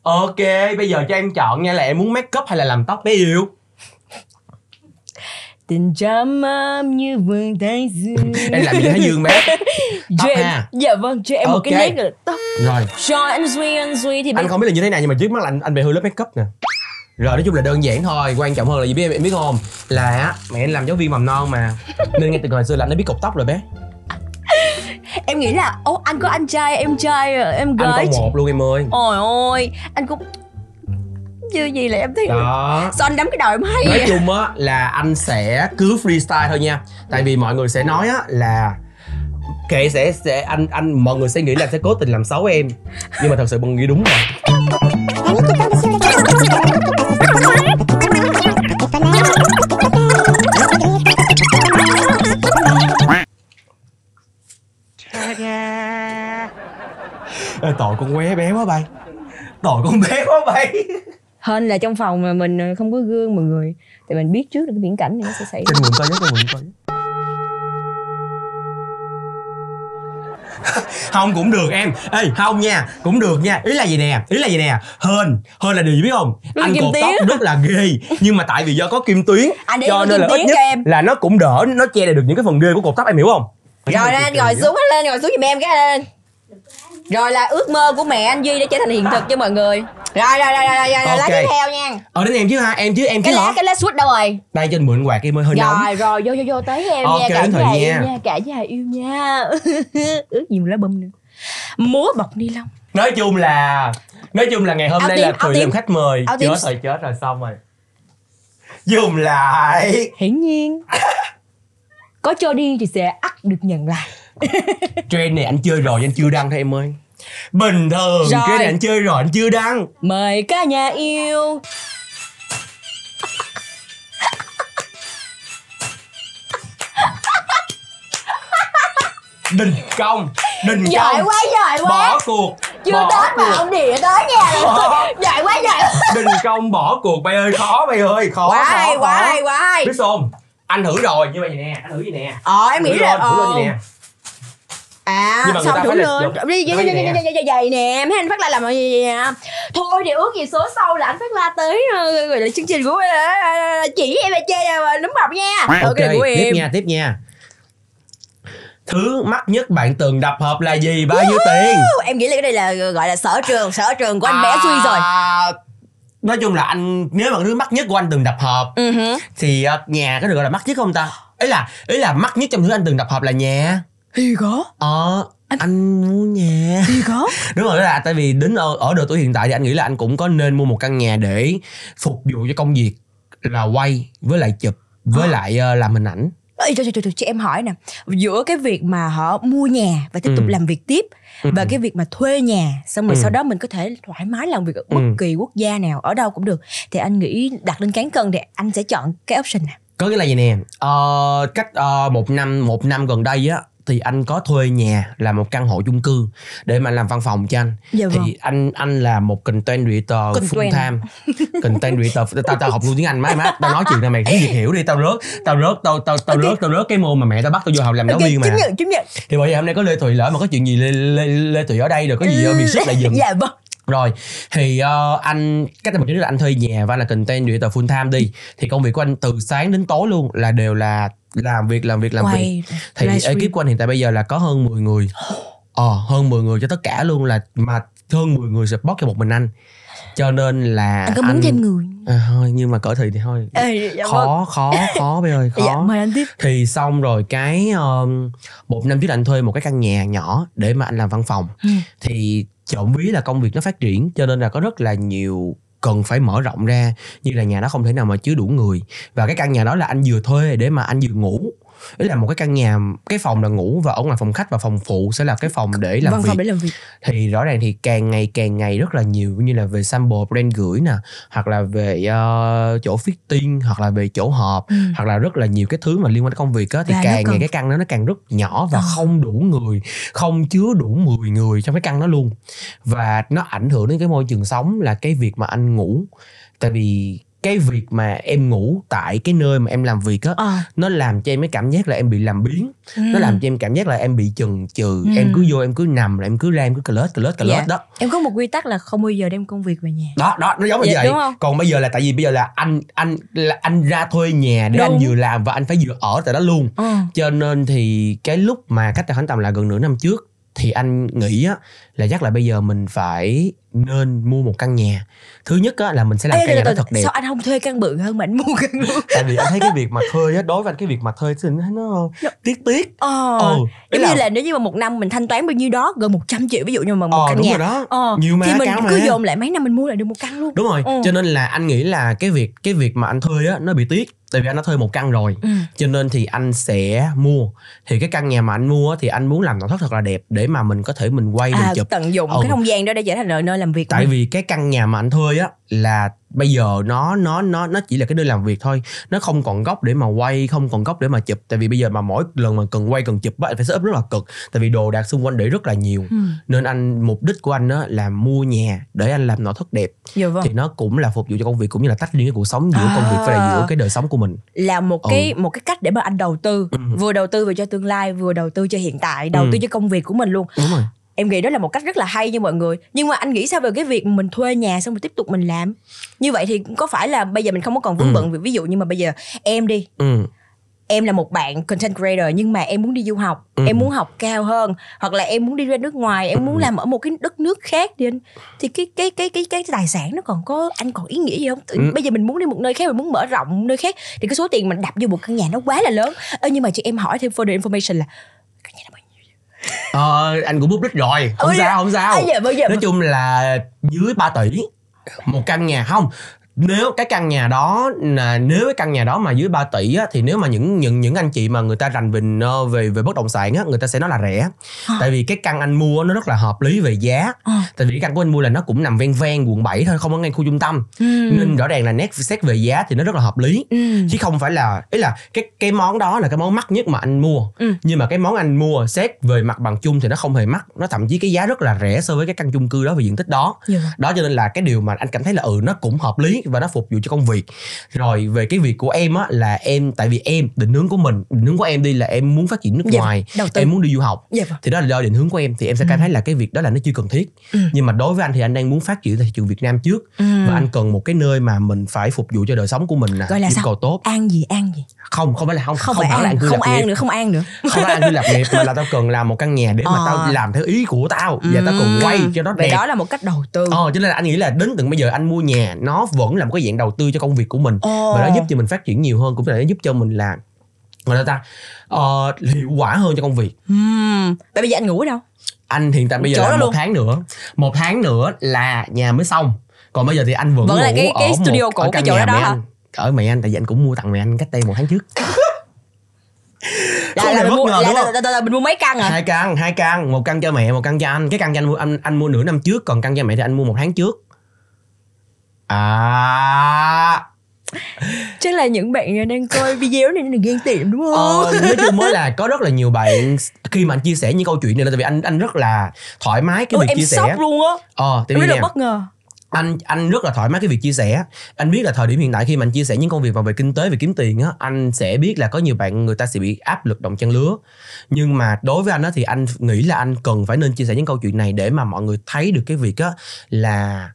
S1: ok bây giờ cho em chọn nha là em muốn make up hay là làm tóc bé yêu
S2: tình chăm mâm như vườn thái dương em làm gì thái dương bé tóc em, dạ vâng cho em okay. một cái nét là tóc rồi cho anh duy anh
S1: duy thì anh không biết là như thế nào nhưng mà trước mắt là anh anh bị hư lớp make up nè rồi nói chung là đơn giản thôi quan trọng hơn là gì biết em, em biết không là mẹ anh làm giáo viên mầm non mà nên ngay từ hồi xưa là anh đã biết cột tóc rồi bé
S2: em nghĩ là ô anh có anh trai em trai em gái anh có một luôn em ơi ôi ôi anh cũng chưa ừ. gì là em thấy đó son đắm cái đầu em hay nói vậy. chung
S1: á là anh sẽ cứ freestyle thôi nha tại vì mọi người sẽ nói á là kệ sẽ sẽ anh anh mọi người sẽ nghĩ là sẽ cố tình làm xấu em nhưng mà thật sự mọi nghĩ đúng rồi tội con bé bé quá bay tội con bé
S2: quá bay hên là trong phòng mà mình không có gương mọi người thì mình biết trước được cái viễn cảnh này nó sẽ xảy ra kinh nghiệm
S1: nhất kinh nghiệm không cũng được em ê không nha cũng được nha ý là gì nè ý là gì nè hên hên là điều gì biết không Lúc anh cột tóc rất là ghê nhưng mà tại vì do có kim tuyến anh à, cho nên là ít nhất em. là nó cũng đỡ nó che được những cái phần ghê của cột tóc em hiểu không rồi lên ngồi xuống
S2: lên ngồi xuống giùm em cái lên rồi là ước mơ của mẹ anh duy đã trở thành hiện thực cho mọi người rồi rồi rồi rồi, rồi, rồi okay. lá tiếp theo nha ờ đến em chứ ha em chứ em chứ cái lá cái lá suýt đâu rồi
S1: đây cho anh mượn quạt em mới hơi rồi, nóng rồi rồi
S2: vô vô vô tới em okay, nha cả nhà nha. nha cả nhà yêu nha ước gì một lá bông nữa múa bọc ni lông
S1: nói chung là nói chung là ngày hôm nay là cười làm khách mời I'll chết rồi chết rồi xong rồi dùng
S2: lại hiển nhiên có cho đi thì sẽ ắt được nhận lại
S1: trend này anh chơi rồi anh chưa đăng thôi em ơi bình thường rồi. cái này anh chơi rồi
S2: anh chưa đăng mời cả nhà yêu
S1: đình công đình giỏi công quá giỏi quá bỏ cuộc chưa bỏ tới cuộc. mà ông địa tới nhà rồi giỏi quá giỏi đình công bỏ cuộc bay ơi khó bay ơi khó quá khó, hay khó. quá hay quá hay biết không anh thử rồi như vậy nè anh thử gì nè
S2: ờ em nghĩ rồi thử lên ờ. gì nè à nhưng đủ xong thủ lương đi dày dày dày nè em anh phát la làm gì vậy thôi thì ước gì số sau là anh phát la tới rồi là chương trình của chỉ em là chơi đúng mập nha ok tiếp nha
S1: tiếp nha thứ mắc nhất bạn từng đập hộp là gì bao nhiêu tiền
S2: em nghĩ là cái này là gọi là sở trường sở trường của anh bé suy rồi
S1: nói chung là anh nếu mà thứ mắc nhất của anh từng đập hộp thì nhà có được gọi là mắc nhất không ta ý là ý là mắc nhất trong thứ anh từng đập hộp là nhà thì có ờ anh, anh mua nhà thì có đúng rồi đó là tại vì đến ở, ở độ tuổi hiện tại thì anh nghĩ là anh cũng có nên mua một căn nhà để phục vụ cho công việc là quay với lại chụp với à. lại uh, làm hình ảnh
S2: cho, cho, cho, chị em hỏi nè giữa cái việc mà họ mua nhà và tiếp ừ. tục làm việc tiếp ừ. và cái việc mà thuê nhà xong rồi ừ. sau đó mình có thể thoải mái làm việc ở bất ừ. kỳ quốc gia nào ở đâu cũng được thì anh nghĩ đặt lên cán cân thì anh sẽ chọn cái option nào
S1: có nghĩa là gì nè uh, cách uh, một năm một năm gần đây á thì anh có thuê nhà là một căn hộ chung cư để mà làm văn phòng cho anh dạ thì vâng. anh anh là một content creator full time content creator tao tao học luôn tiếng anh má má tao nói chuyện này mày cũng việc hiểu đi tao rớt tao rớt tao tao tao okay. rớt tao rớt cái môn mà mẹ tao bắt tao vô học làm giáo viên mà nhận, chứng nhận. thì bởi vì hôm nay có lê thùy lỡ mà có chuyện gì lê, lê, lê thùy ở đây rồi có gì ừ. việc sức lại dừng dạ vâng rồi thì uh, anh cách một chính là anh thuê nhà và anh là content creator full time đi thì công việc của anh từ sáng đến tối luôn là đều là làm việc làm việc làm Quay, việc thì ekip của anh hiện tại bây giờ là có hơn 10 người ờ hơn 10 người cho tất cả luôn là mà hơn 10 người support cho một mình anh cho nên là anh có muốn thêm người à, thôi nhưng mà cỡ thì thì thôi
S2: Ê, dạ, dạ khó,
S1: khó dạ, khó khó bây ơi khó dạ, mời anh tiếp thì xong rồi cái um, một năm trước anh thuê một cái căn nhà nhỏ để mà anh làm văn phòng ừ. thì trộm ví là công việc nó phát triển cho nên là có rất là nhiều cần phải mở rộng ra như là nhà đó không thể nào mà chứa đủ người và cái căn nhà đó là anh vừa thuê để mà anh vừa ngủ ý là một cái căn nhà cái phòng là ngủ và ở ngoài phòng khách và phòng phụ sẽ là cái phòng để làm, vâng, việc. Phòng để làm việc thì rõ ràng thì càng ngày càng ngày rất là nhiều như là về sample brand gửi nè hoặc là về uh, chỗ fitting hoặc là về chỗ họp ừ. hoặc là rất là nhiều cái thứ mà liên quan đến công việc á thì và càng ngày cái căn đó nó càng rất nhỏ và à. không đủ người không chứa đủ 10 người trong cái căn đó luôn và nó ảnh hưởng đến cái môi trường sống là cái việc mà anh ngủ tại vì cái việc mà em ngủ tại cái nơi mà em làm việc á à. nó làm cho em cái cảm giác là em bị làm biến ừ. nó làm cho em cảm giác là em bị chừng chừ ừ. em cứ vô em cứ nằm là em cứ ra em cứ cà lết cà lết cà lết đó
S2: em có một quy tắc là không bao giờ đem công việc về nhà đó đó nó giống như dạ, vậy, không
S1: còn bây giờ là tại vì bây giờ là anh anh là anh ra thuê nhà để Đúng. anh vừa làm và anh phải vừa ở tại đó luôn ừ. cho nên thì cái lúc mà cách đây khoảng tầm là gần nửa năm trước thì anh nghĩ á, là chắc là bây giờ mình phải nên mua một căn nhà thứ nhất á, là mình sẽ làm Ê, căn nhà nó thật đẹp sao anh
S2: không thuê căn bự hơn mà anh mua căn luôn?
S1: tại vì anh thấy cái việc mà thuê á đối với anh cái việc mà thuê thì nó, nó dạ.
S2: tiếc tiếc ờ, ờ giống là... như là nếu như mà một năm mình thanh toán bao nhiêu đó gần 100 triệu ví dụ như mà một ờ, căn đúng nhà rồi đó. Ờ, nhiều mà thì mình cứ mà. dồn lại mấy năm mình mua lại được một căn luôn đúng rồi ừ.
S1: cho nên là anh nghĩ là cái việc cái việc mà anh thuê á nó bị tiếc tại vì anh đã thuê một căn rồi ừ. cho nên thì anh sẽ mua thì cái căn nhà mà anh mua thì anh muốn làm nội thất thật là đẹp để mà mình có thể mình quay à, mình chụp
S2: tận dụng ừ. cái không gian đó để trở thành nơi làm việc tại mình.
S1: vì cái căn nhà mà anh thuê á là bây giờ nó nó nó nó chỉ là cái nơi làm việc thôi nó không còn góc để mà quay không còn góc để mà chụp tại vì bây giờ mà mỗi lần mà cần quay cần chụp anh phải setup rất là cực tại vì đồ đạc xung quanh để rất là nhiều ừ. nên anh mục đích của anh đó là mua nhà để anh làm nội thất đẹp dạ vâng. thì nó cũng là phục vụ cho công việc cũng như là tách riêng cái cuộc sống giữa à, công việc và giữa cái đời sống của mình
S2: là một ừ. cái một cái cách để mà anh đầu tư ừ. vừa đầu tư về cho tương lai vừa đầu tư cho hiện tại đầu ừ. tư cho công việc của mình luôn Đúng rồi em nghĩ đó là một cách rất là hay nha mọi người nhưng mà anh nghĩ sao về cái việc mình thuê nhà xong rồi tiếp tục mình làm như vậy thì có phải là bây giờ mình không có còn vướng ừ. bận vì ví dụ như mà bây giờ em đi ừ. em là một bạn content creator nhưng mà em muốn đi du học ừ. em muốn học cao hơn hoặc là em muốn đi ra nước ngoài em muốn ừ. làm ở một cái đất nước khác đi anh thì cái cái cái cái cái tài sản nó còn có anh còn ý nghĩa gì không ừ. bây giờ mình muốn đi một nơi khác mình muốn mở rộng nơi khác thì cái số tiền mình đặt vô một căn nhà nó quá là lớn ơ nhưng mà chị em hỏi thêm further information là
S1: ờ, anh cũng bút public rồi không Ôi sao không sao bây giờ, bây giờ. nói chung là dưới 3 tỷ một căn nhà không nếu cái căn nhà đó là nếu cái căn nhà đó mà dưới 3 tỷ á, thì nếu mà những những những anh chị mà người ta rành bình ờ, về về bất động sản á, người ta sẽ nói là rẻ à. tại vì cái căn anh mua nó rất là hợp lý về giá à. tại vì cái căn của anh mua là nó cũng nằm ven ven quận 7 thôi không ở ngay khu trung tâm ừ. nên rõ ràng là nét xét về giá thì nó rất là hợp lý ừ. chứ không phải là ý là cái cái món đó là cái món mắc nhất mà anh mua ừ. nhưng mà cái món anh mua xét về mặt bằng chung thì nó không hề mắc nó thậm chí cái giá rất là rẻ so với cái căn chung cư đó về diện tích đó yeah. Dạ. đó cho nên là cái điều mà anh cảm thấy là ừ nó cũng hợp lý và nó phục vụ cho công việc rồi về cái việc của em á là em tại vì em định hướng của mình định hướng của em đi là em muốn phát triển nước dạ, ngoài em muốn đi du học dạ. Vâng. thì đó là do định hướng của em thì em sẽ ừ. cảm thấy là cái việc đó là nó chưa cần thiết ừ. nhưng mà đối với anh thì anh đang muốn phát triển thị trường Việt Nam trước ừ. và anh cần một cái nơi mà mình phải phục vụ cho đời sống của mình nè gọi là sao? cầu tốt an gì an gì không không phải là không không, không phải, an, là an cư không an nghiệp. nữa không
S2: an nữa không phải an cư lạc nghiệp mà là
S1: tao cần làm một căn nhà để mà tao ờ. làm theo ý của tao và tao ừ. cần quay cho nó đẹp đó là
S2: một cách đầu tư ờ cho nên là
S1: anh nghĩ là đến từng bây giờ anh mua nhà nó vẫn vẫn làm cái dạng đầu tư cho công việc của mình oh. và nó giúp cho mình phát triển nhiều hơn cũng là giúp cho mình là người ta uh, hiệu quả hơn cho công việc hmm. Vậy bây giờ anh ngủ ở đâu anh hiện tại bây giờ Chỗ là một luôn. tháng nữa một tháng nữa là nhà mới xong còn bây giờ thì anh vẫn, vẫn ngủ là cái, cái ở studio một, cũ ở cái chỗ đó đó hả ở mẹ anh tại vì anh cũng mua tặng mẹ anh cách đây một tháng trước
S2: Không là, là, mua, ngờ, là, là, là, là mình mua mấy căn à
S1: hai căn hai căn một căn cho mẹ một căn cho anh cái căn cho anh anh anh mua nửa năm trước còn căn cho mẹ thì anh mua một tháng trước à chắc là những bạn đang coi video này đang ghen tị đúng ờ, không ờ, nói chung mới là có rất là nhiều bạn khi mà anh chia sẻ những câu chuyện này là tại vì anh anh rất là thoải mái cái ừ, việc em chia sẻ luôn á ờ tại vì là bất ngờ anh anh rất là thoải mái cái việc chia sẻ anh biết là thời điểm hiện tại khi mà anh chia sẻ những công việc mà về kinh tế về kiếm tiền á anh sẽ biết là có nhiều bạn người ta sẽ bị áp lực đồng chân lứa nhưng mà đối với anh á thì anh nghĩ là anh cần phải nên chia sẻ những câu chuyện này để mà mọi người thấy được cái việc á là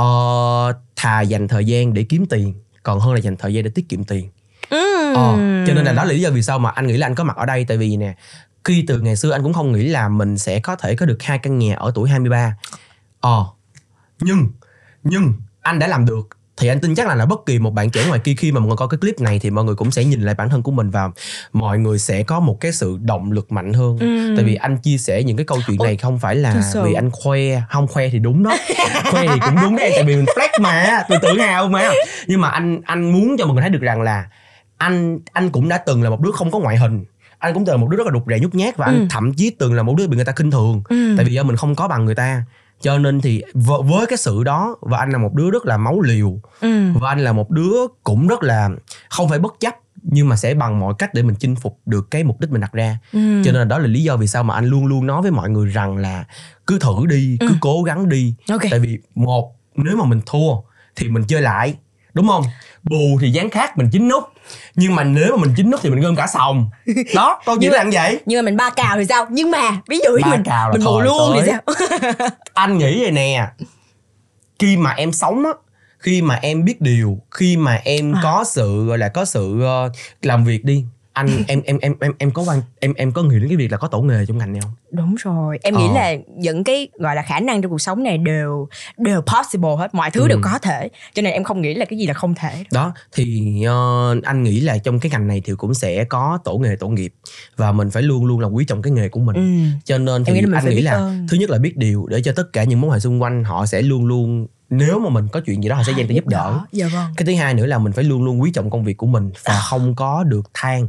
S1: uh, thà dành thời gian để kiếm tiền còn hơn là dành thời gian để tiết kiệm tiền
S2: ừ. ờ, cho nên là đó là lý do vì
S1: sao mà anh nghĩ là anh có mặt ở đây tại vì nè khi từ ngày xưa anh cũng không nghĩ là mình sẽ có thể có được hai căn nhà ở tuổi 23 ờ nhưng nhưng anh đã làm được thì anh tin chắc là là bất kỳ một bạn trẻ ngoài kia khi mà mọi người có cái clip này thì mọi người cũng sẽ nhìn lại bản thân của mình và mọi người sẽ có một cái sự động lực mạnh hơn ừ. tại vì anh chia sẻ những cái câu chuyện này không phải là vì anh khoe không khoe thì đúng đó khoe thì cũng đúng đấy tại vì mình flex mà tôi tự hào mà nhưng mà anh anh muốn cho mọi người thấy được rằng là anh anh cũng đã từng là một đứa không có ngoại hình anh cũng từng là một đứa rất là đục rẻ nhút nhát và ừ. anh thậm chí từng là một đứa bị người ta khinh thường ừ. tại vì do mình không có bằng người ta cho nên thì với cái sự đó và anh là một đứa rất là máu liều ừ. và anh là một đứa cũng rất là không phải bất chấp nhưng mà sẽ bằng mọi cách để mình chinh phục được cái mục đích mình đặt ra ừ. cho nên đó là lý do vì sao mà anh luôn luôn nói với mọi người rằng là cứ thử đi cứ ừ. cố gắng đi okay. tại vì một nếu mà mình thua thì mình chơi lại đúng không bù thì dán khác mình chín nút nhưng mà nếu mà mình chín nút thì mình gom cả sòng đó tôi chỉ là như vậy
S2: nhưng mà mình ba cào thì sao nhưng mà ví dụ ba mình cào mình bù luôn tới. thì sao
S1: anh nghĩ vậy nè khi mà em sống á khi mà em biết điều khi mà em à. có sự gọi là có sự uh, làm việc đi anh em em em em em có quan em em có nghĩ đến cái việc là có tổ nghề trong ngành này không
S2: đúng rồi em ờ. nghĩ là những cái gọi là khả năng trong cuộc sống này đều đều possible hết mọi thứ ừ. đều có thể cho nên em không nghĩ là cái gì là không thể
S1: đó thì uh, anh nghĩ là trong cái ngành này thì cũng sẽ có tổ nghề tổ nghiệp và mình phải luôn luôn là quý trọng cái nghề của mình ừ. cho nên thì nghĩ anh nghĩ là ơn. thứ nhất là biết điều để cho tất cả những mối hệ xung quanh họ sẽ luôn luôn nếu mà mình có chuyện gì đó họ sẽ à, dành tay giúp đỡ dạ, vâng. cái thứ hai nữa là mình phải luôn luôn quý trọng công việc của mình và à. không có được than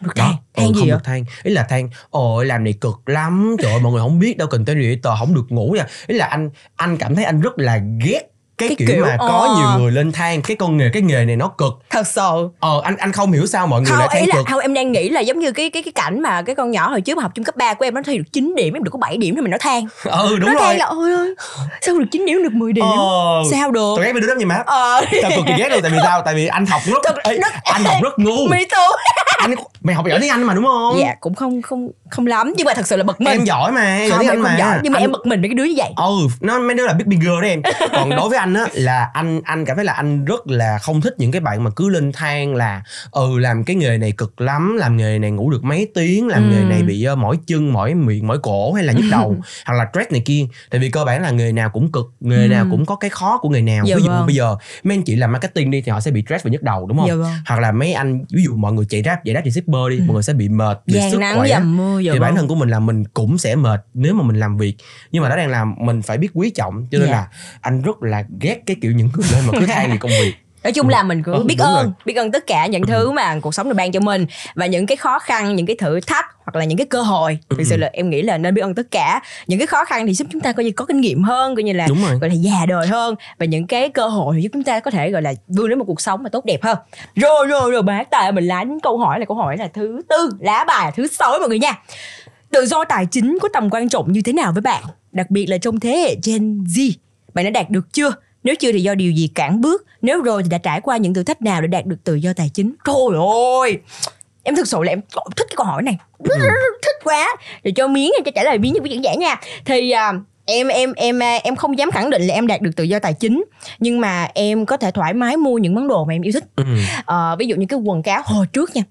S1: không ừ, than đó. than ừ, gì không vậy? được than ý là than ôi làm này cực lắm trời ơi mọi người không biết đâu cần tới creator không được ngủ nha ý là anh anh cảm thấy anh rất là ghét
S2: cái, cái kiểu, kiểu mà có ờ. nhiều người
S1: lên than cái con nghề cái nghề này nó cực thật sự ờ anh anh không hiểu sao mọi người không, lại than cực
S2: không em đang nghĩ là giống như cái cái cái cảnh mà cái con nhỏ hồi trước mà học trung cấp 3 của em nó thi được 9 điểm em được có 7 điểm thôi mình nó than ừ đúng nó rồi than là ôi ơi sao được 9 điểm được 10 điểm ờ, sao được tụi em mới đứa đáp gì mà ờ tao cực kỳ ghét luôn tại vì sao
S1: tại vì anh học rất Ê, anh học rất ngu mày
S2: too anh mày học giỏi tiếng anh mà đúng không dạ cũng không không không lắm nhưng mà thật sự là bực mình em giỏi mà không, em, em mà. giỏi nhưng mà anh... em
S1: bực mình với cái đứa như vậy ừ nó mấy đứa là biết bigger đấy em còn đối với anh á là anh anh cảm thấy là anh rất là không thích những cái bạn mà cứ lên than là ừ làm cái nghề này cực lắm làm nghề này ngủ được mấy tiếng làm ừ. nghề này ừ. bị uh, mỏi chân mỏi miệng mỏi cổ hay là nhức đầu hoặc là stress này kia tại vì cơ bản là nghề nào cũng cực nghề ừ. nào cũng có cái khó của nghề nào dạ ví dụ vâng. bây giờ mấy anh chị làm marketing đi thì họ sẽ bị stress và nhức đầu đúng không dạ vâng. hoặc là mấy anh ví dụ mọi người chạy rap chạy rap thì shipper đi ừ. mọi người sẽ bị mệt bị sức nắng khỏe dạ thì bản thân của mình là mình cũng sẽ mệt nếu mà mình làm việc nhưng mà đó đang làm mình phải biết quý trọng cho nên yeah. Dạ. là anh rất là ghét cái kiểu những người lên mà cứ than về công việc
S2: nói chung là mình cứ ừ, biết ơn rồi. biết ơn tất cả những thứ ừ. mà cuộc sống được ban cho mình và những cái khó khăn những cái thử thách hoặc là những cái cơ hội ừ. thực sự là em nghĩ là nên biết ơn tất cả những cái khó khăn thì giúp chúng ta coi như có kinh nghiệm hơn coi như là gọi là già đời hơn và những cái cơ hội thì giúp chúng ta có thể gọi là vươn đến một cuộc sống mà tốt đẹp hơn rồi rồi rồi bác tài mình lá câu hỏi là câu hỏi là thứ tư lá bài thứ sáu mọi người nha tự do tài chính có tầm quan trọng như thế nào với bạn đặc biệt là trong thế hệ Gen Z bạn đã đạt được chưa nếu chưa thì do điều gì cản bước nếu rồi thì đã trải qua những thử thách nào để đạt được tự do tài chính thôi ơi em thực sự là em thích cái câu hỏi này ừ. thích quá để cho miếng em cho trả lời miếng như diễn giải nha thì à, em em em à, em không dám khẳng định là em đạt được tự do tài chính nhưng mà em có thể thoải mái mua những món đồ mà em yêu thích ừ. à, ví dụ như cái quần cáo hồi trước nha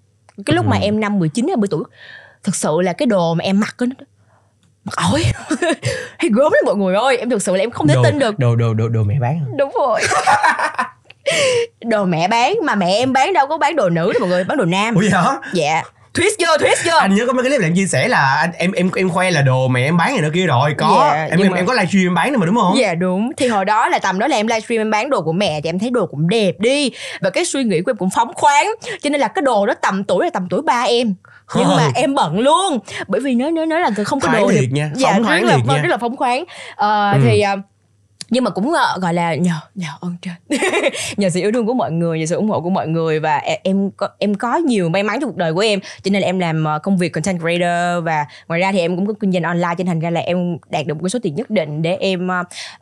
S2: cái lúc ừ. mà em năm 19 20 tuổi thực sự là cái đồ mà em mặc đó, mặc ối hay gớm lắm mọi người ơi em thực sự là em không thể đồ, tin được
S1: đồ đồ đồ đồ mẹ
S2: bán đúng rồi đồ mẹ bán mà mẹ em bán đâu có bán đồ nữ đâu mọi người bán đồ nam ủa hả dạ twist chưa twist chưa anh nhớ có mấy cái clip em chia sẻ là anh, em em em
S1: khoe là đồ mẹ em bán này nữa kia rồi có yeah, dạ, em em, mà... em có livestream em bán nữa mà đúng không dạ yeah,
S2: đúng thì hồi đó là tầm đó là em livestream em bán đồ của mẹ thì em thấy đồ cũng đẹp đi và cái suy nghĩ của em cũng phóng khoáng cho nên là cái đồ đó tầm tuổi là tầm tuổi ba em nhưng mà ờ. em bận luôn bởi vì nó nó nó là không có thái đồ liệt nha dạ, rất là nha. Vâng, rất là phóng khoáng ờ, ừ. thì ờ, nhưng mà cũng ờ, gọi là nhờ nhờ ơn trên nhờ sự yêu thương của mọi người nhờ sự ủng hộ của mọi người và e, em có em có nhiều may mắn trong cuộc đời của em cho nên là em làm công việc content creator và ngoài ra thì em cũng có kinh doanh online cho thành ra là em đạt được một cái số tiền nhất định để em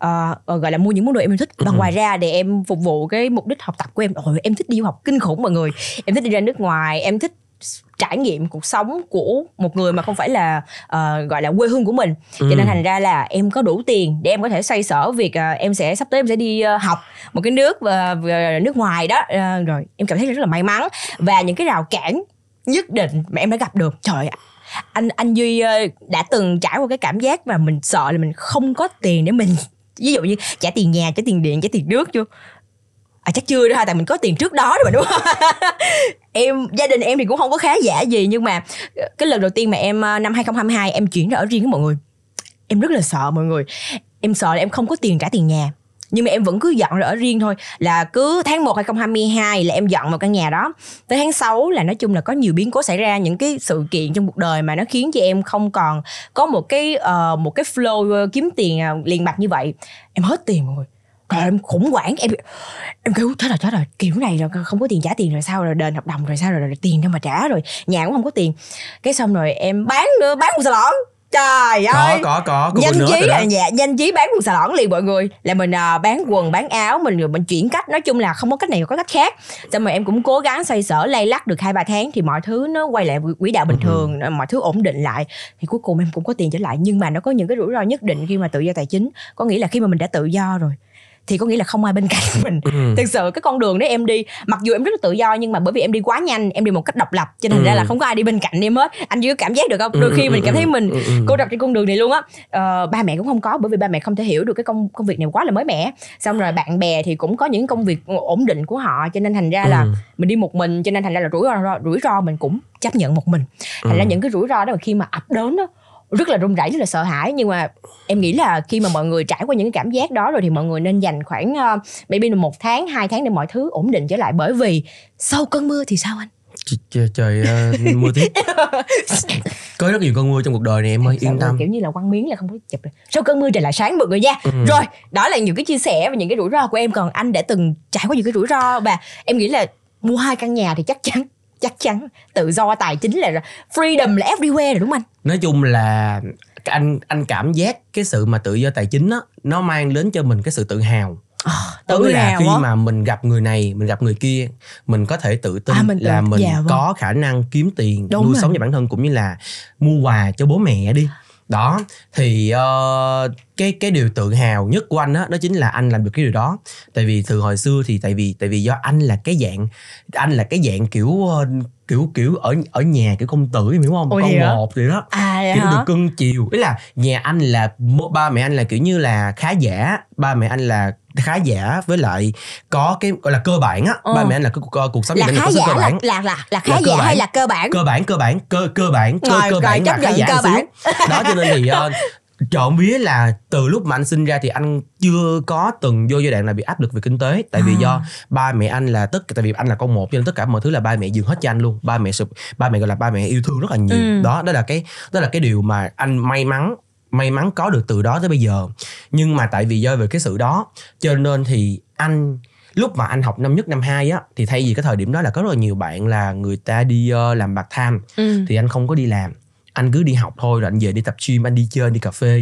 S2: uh, gọi là mua những món đồ em thích và ừ. ngoài ra để em phục vụ cái mục đích học tập của em Ôi, em thích đi du học kinh khủng mọi người em thích đi ra nước ngoài em thích trải nghiệm cuộc sống của một người mà không phải là uh, gọi là quê hương của mình ừ. cho nên ừ. thành ra là em có đủ tiền để em có thể xoay sở việc uh, em sẽ sắp tới em sẽ đi uh, học một cái nước uh, nước ngoài đó uh, rồi em cảm thấy rất là may mắn và những cái rào cản nhất định mà em đã gặp được trời ạ anh anh duy đã từng trải qua cái cảm giác mà mình sợ là mình không có tiền để mình ví dụ như trả tiền nhà trả tiền điện trả tiền nước chưa à chắc chưa đó ha tại mình có tiền trước đó rồi đúng không em gia đình em thì cũng không có khá giả gì nhưng mà ờ, cái lần đầu tiên mà em ờ, năm 2022 em chuyển ra ở riêng với mọi người em rất là sợ mọi người em sợ là em không có tiền trả tiền nhà nhưng mà em vẫn cứ dọn rồi ở riêng thôi là cứ tháng 1 2022 là em dọn vào căn nhà đó tới tháng 6 là nói chung là có nhiều biến cố xảy ra những cái sự kiện trong cuộc đời mà nó khiến cho em không còn có một cái uh, một cái flow kiếm tiền liền mạch như vậy em hết tiền mọi người em khủng hoảng em em kêu thế là thế rồi kiểu này rồi không có tiền trả tiền rồi sao rồi đền hợp đồng rồi sao rồi, rồi, tiền đâu mà trả rồi nhà cũng không có tiền cái xong rồi em bán nữa bán một xà lon trời có, ơi có có có danh chí là dạ, nhà danh chí bán quần xà lỏn liền mọi người là mình à, bán quần bán áo mình rồi mình chuyển cách nói chung là không có cách này có cách khác xong rồi em cũng cố gắng xoay sở lay lắc được hai ba tháng thì mọi thứ nó quay lại quỹ đạo bình ừ. thường ừ. mọi thứ ổn định lại thì cuối cùng em cũng có tiền trở lại nhưng mà nó có những cái rủi ro nhất định khi mà tự do tài chính có nghĩa là khi mà mình đã tự do rồi thì có nghĩa là không ai bên cạnh mình ừ. thực sự cái con đường đấy em đi mặc dù em rất là tự do nhưng mà bởi vì em đi quá nhanh em đi một cách độc lập cho nên ừ. ra là không có ai đi bên cạnh em hết anh chưa cảm giác được không ừ, đôi khi ừ, mình cảm thấy mình cô độc trên con đường này luôn á ờ, ba mẹ cũng không có bởi vì ba mẹ không thể hiểu được cái công công việc này quá là mới mẻ xong rồi bạn bè thì cũng có những công việc ổn định của họ cho nên thành ra là mình đi một mình cho nên thành ra là rủi ro rủi ro mình cũng chấp nhận một mình thành ra những cái rủi ro đó mà khi mà ập đến đó rất là run rẩy rất là sợ hãi nhưng mà em nghĩ là khi mà mọi người trải qua những cảm giác đó rồi thì mọi người nên dành khoảng uh, maybe là một tháng hai tháng để mọi thứ ổn định trở lại bởi vì sau cơn mưa thì sao anh
S1: trời, trời uh, mưa tiếp có rất nhiều cơn mưa trong cuộc đời này em ơi yên tâm
S2: kiểu như là quăng miếng là không có chụp được sau cơn mưa trời lại sáng mọi người nha ừ. rồi đó là những cái chia sẻ và những cái rủi ro của em còn anh đã từng trải qua những cái rủi ro và em nghĩ là mua hai căn nhà thì chắc chắn chắc chắn tự do tài chính là freedom là everywhere rồi đúng không anh
S1: nói chung là anh anh cảm giác cái sự mà tự do tài chính á nó mang đến cho mình cái sự tự hào À,
S2: tức là khi đó.
S1: mà mình gặp người này mình gặp người kia mình có thể tự tin à, mình tự, là mình dạ, vâng. có khả năng kiếm tiền Đúng nuôi rồi. sống cho bản thân cũng như là mua quà cho bố mẹ đi đó thì uh, cái cái điều tự hào nhất của anh đó, đó chính là anh làm được cái điều đó tại vì từ hồi xưa thì tại vì tại vì do anh là cái dạng anh là cái dạng kiểu uh, kiểu kiểu ở ở nhà kiểu công tử hiểu không Ôi con một vậy đó à, kiểu hả? được cưng chiều ý là nhà anh là ba mẹ anh là kiểu như là khá giả ba mẹ anh là khá giả với lại có cái gọi là cơ bản á ừ. ba ờ. mẹ anh là cuộc, ờ, cuộc sống là khá giả cơ bản. Là,
S2: là là khá là giả bản. hay là cơ
S1: bản cơ bản cơ bản cơ cơ bản cơ rồi, cơ bản rồi, là khá giả cơ bản. đó cho nên thì uh, trộm vía là từ lúc mà anh sinh ra thì anh chưa có từng vô giai đoạn là bị áp lực về kinh tế tại vì à. do ba mẹ anh là tất tại vì anh là con một cho nên tất cả mọi thứ là ba mẹ dường hết cho anh luôn ba mẹ sụp ba mẹ gọi là ba mẹ yêu thương rất là nhiều ừ. đó đó là cái đó là cái điều mà anh may mắn may mắn có được từ đó tới bây giờ nhưng mà tại vì do về cái sự đó cho nên thì anh lúc mà anh học năm nhất năm hai á thì thay vì cái thời điểm đó là có rất là nhiều bạn là người ta đi uh, làm bạc tham ừ. thì anh không có đi làm anh cứ đi học thôi rồi anh về đi tập gym anh đi chơi đi cà phê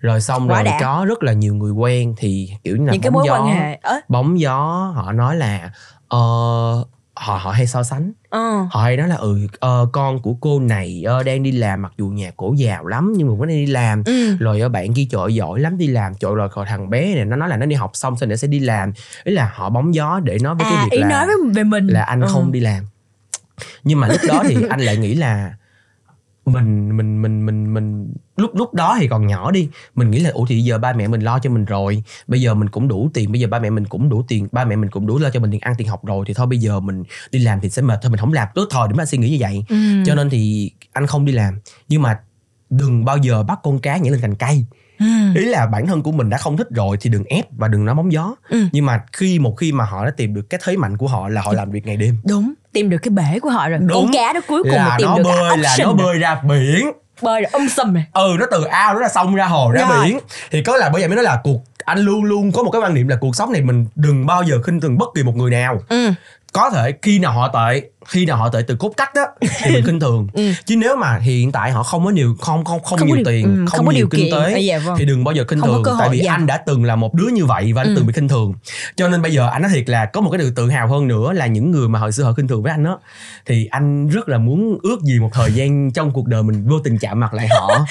S1: rồi xong Quá rồi đã. có rất là nhiều người quen thì kiểu như là Những bóng cái mối gió quan hệ. bóng gió họ nói là uh, họ họ hay so sánh ừ. họ hay nói là ừ uh, con của cô này uh, đang đi làm mặc dù nhà cổ giàu lắm nhưng mà vẫn đang đi làm ừ. rồi uh, bạn kia chợ giỏi lắm đi làm chợ rồi còn thằng bé này nó nói là nó đi học xong xong nó sẽ đi làm ý là họ bóng gió để nói với à, cái việc ý là nói
S2: về mình là anh ừ. không đi
S1: làm nhưng mà lúc đó thì anh lại nghĩ là mình mình mình mình mình lúc lúc đó thì còn nhỏ đi mình nghĩ là ủa thì giờ ba mẹ mình lo cho mình rồi bây giờ mình cũng đủ tiền bây giờ ba mẹ mình cũng đủ tiền ba mẹ mình cũng đủ lo cho mình tiền ăn tiền học rồi thì thôi bây giờ mình đi làm thì sẽ mệt thôi mình không làm tốt thôi để mà suy nghĩ như vậy ừ. cho nên thì anh không đi làm nhưng mà đừng bao giờ bắt con cá nhảy lên cành cây ừ. ý là bản thân của mình đã không thích rồi thì đừng ép và đừng nói bóng gió ừ. nhưng mà khi một khi mà họ đã tìm được cái thế mạnh của họ là họ làm việc ngày đêm
S2: đúng tìm được cái bể của họ rồi đúng. con cá đó cuối cùng là, tìm nó được bơi là nó bơi
S1: ra biển
S2: bơi rồi um sùm này ừ
S1: nó từ ao nó ra sông ra hồ ra rồi. biển thì có là bởi vậy mới nói là cuộc anh luôn luôn có một cái quan niệm là cuộc sống này mình đừng bao giờ khinh thường bất kỳ một người nào ừ. có thể khi nào họ tệ khi nào họ tới từ cốt cách đó thì mình khinh thường ừ. chứ nếu mà hiện tại họ không có nhiều không không không, không nhiều điều, tiền ừ, không, không có nhiều kinh tế à, dạ, vâng. thì đừng bao giờ khinh thường tại vì dạ. anh đã từng là một đứa như vậy và anh ừ. từng bị khinh thường cho nên bây giờ anh nói thiệt là có một cái điều tự hào hơn nữa là những người mà hồi xưa họ khinh thường với anh đó thì anh rất là muốn ước gì một thời gian trong cuộc đời mình vô tình chạm mặt lại họ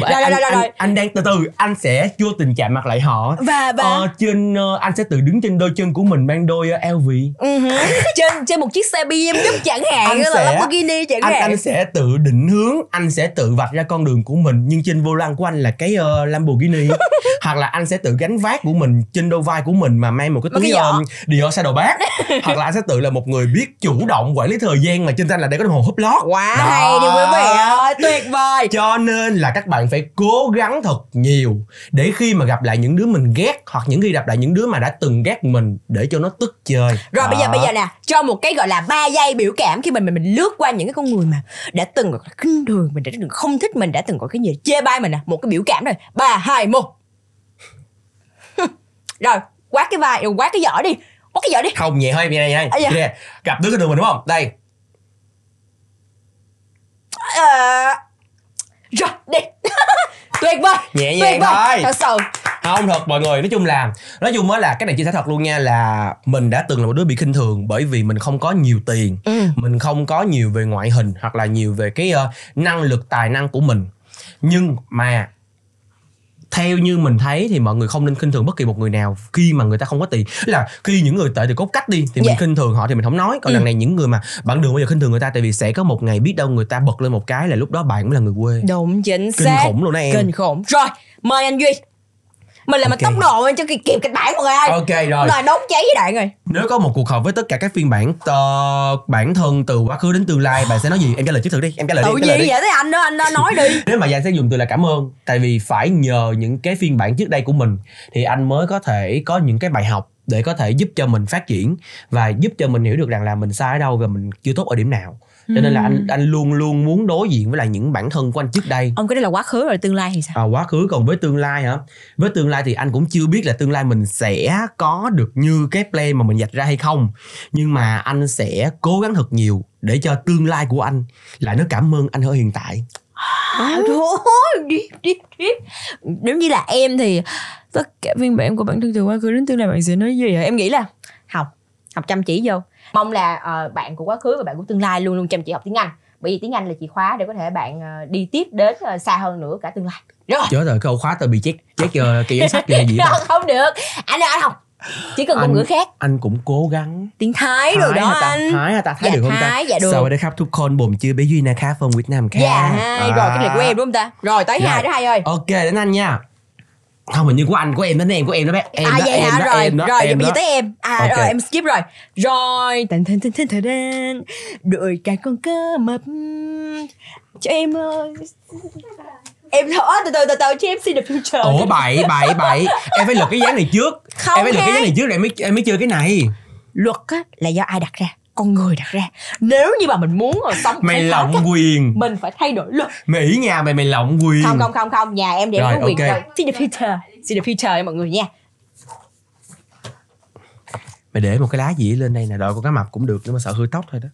S1: rồi, anh, rồi, rồi, rồi. Anh, anh đang từ từ anh sẽ vô tình chạm mặt lại họ và, và... Ờ, trên ờ, anh sẽ tự đứng trên đôi chân của mình mang đôi uh, ờ, LV
S2: ừ trên trên một chiếc xe BMW chẳng hạn anh sẽ, là Lamborghini chẳng anh, hạn anh sẽ
S1: tự định hướng anh sẽ tự vạch ra con đường của mình nhưng trên vô lăng của anh là cái uh, Lamborghini hoặc là anh sẽ tự gánh vác của mình trên đôi vai của mình mà mang một cái túi um, Dior Shadow bát hoặc là anh sẽ tự là một người biết chủ động quản lý thời gian mà trên tay là để có đồng hồ húp lót quá wow, hay đi quý vị ơi tuyệt vời cho nên là các bạn phải cố gắng thật nhiều để khi mà gặp lại những đứa mình ghét hoặc những khi gặp lại những đứa mà đã từng ghét mình để cho nó tức chơi rồi à. bây giờ bây giờ nè
S2: cho một cái gọi là ba giây biểu cảm khi mình mình mình lướt qua những cái con người mà đã từng gọi là khinh thường mình đã từng không thích mình đã từng gọi cái gì chê bai mình à một cái biểu cảm rồi ba hai một rồi quát cái vai quát cái giỏ đi quát cái giỏ đi không
S1: nhẹ hơi như này này dạ.
S2: gặp đứa cái đường mình đúng không đây à, rồi đi tuyệt vời nhẹ nhàng thôi thật sự
S1: không thật mọi người nói chung là nói chung mới là cái này chia sẻ thật luôn nha là mình đã từng là một đứa bị khinh thường bởi vì mình không có nhiều tiền ừ. mình không có nhiều về ngoại hình hoặc là nhiều về cái uh, năng lực tài năng của mình nhưng mà theo như mình thấy thì mọi người không nên khinh thường bất kỳ một người nào khi mà người ta không có tiền là khi những người tệ thì cốt cách đi thì yeah. mình dạ. khinh thường họ thì mình không nói còn ừ. đằng này những người mà bạn đừng bao giờ khinh thường người ta tại vì sẽ có một ngày biết đâu người ta bật lên một cái là lúc đó bạn mới là người quê
S2: đúng chính xác kinh khủng luôn đó em kinh khủng rồi mời anh duy mình là okay. mình tốc độ lên cho kịp kịp kịch bản mọi người ơi ok rồi là đốn cháy với đạn rồi
S1: nếu có một cuộc họp với tất cả các phiên bản uh, bản thân từ quá khứ đến tương lai bạn sẽ nói gì em trả lời trước thử đi em trả lời tự đi, gì vậy
S2: thế anh đó anh đó nói đi
S1: nếu mà giang sẽ dùng từ là cảm ơn tại vì phải nhờ những cái phiên bản trước đây của mình thì anh mới có thể có những cái bài học để có thể giúp cho mình phát triển và giúp cho mình hiểu được rằng là mình sai ở đâu và mình chưa tốt ở điểm nào cho nên là anh anh luôn luôn muốn đối diện với lại những bản thân của anh trước đây ông cái đó là quá khứ rồi tương lai thì sao à, quá khứ còn với tương lai hả với tương lai thì anh cũng chưa biết là tương lai mình sẽ có được như cái plan mà mình dạch ra hay không nhưng mà anh sẽ cố gắng thật nhiều để cho tương lai của anh là nó cảm ơn anh ở hiện tại
S2: à, thôi đi đi đi. giống như là em thì tất cả phiên bản của bản thân từ quá khứ đến tương lai bạn sẽ nói gì hả em nghĩ là học chăm chỉ vô mong là uh, bạn của quá khứ và bạn của tương lai luôn luôn chăm chỉ học tiếng anh bởi vì tiếng anh là chìa khóa để có thể bạn uh, đi tiếp đến uh, xa hơn nữa cả tương lai rồi
S1: chết rồi câu khóa tôi bị chết chết giờ kỳ giấy sách kìa gì không,
S2: không được anh ơi anh học chỉ cần ngôn ngữ khác
S1: anh cũng cố gắng
S2: tiếng thái, rồi đó anh
S1: thái hả ta thái dạ, được không thái, ta dạ được sau đó khắp thuốc khôn bồn chưa bé duy na khá phong việt nam khá dạ hai à. rồi cái này của em
S2: đúng không ta rồi tới dạ. hai đó
S1: hai ơi ok đến anh nha không hình như của anh của em đến em của em đó bé em à đó, vậy dạ, dạ, em hả đó, rồi em đó, rồi em vậy tới em à okay. rồi em
S2: skip rồi rồi tần tần tần tần tần đuổi cả con cơ mập cho em ơi em thở từ từ từ từ cho em see the future ủa bảy bảy bảy
S1: em phải lượt cái dáng này trước không em phải lượt cái dáng này
S2: trước rồi em mới em mới chơi cái này luật á là do ai đặt ra con người đặt ra nếu như mà mình muốn rồi sống mày lộng cách, quyền mình phải thay đổi luật
S1: mỹ nhà mày mày lộng quyền không không
S2: không không nhà em để rồi, có quyền okay. Rồi. see the future see the future nha mọi người nha
S1: mày để một cái lá gì lên đây nè đội con cá mập cũng được nhưng mà sợ hư tóc thôi đó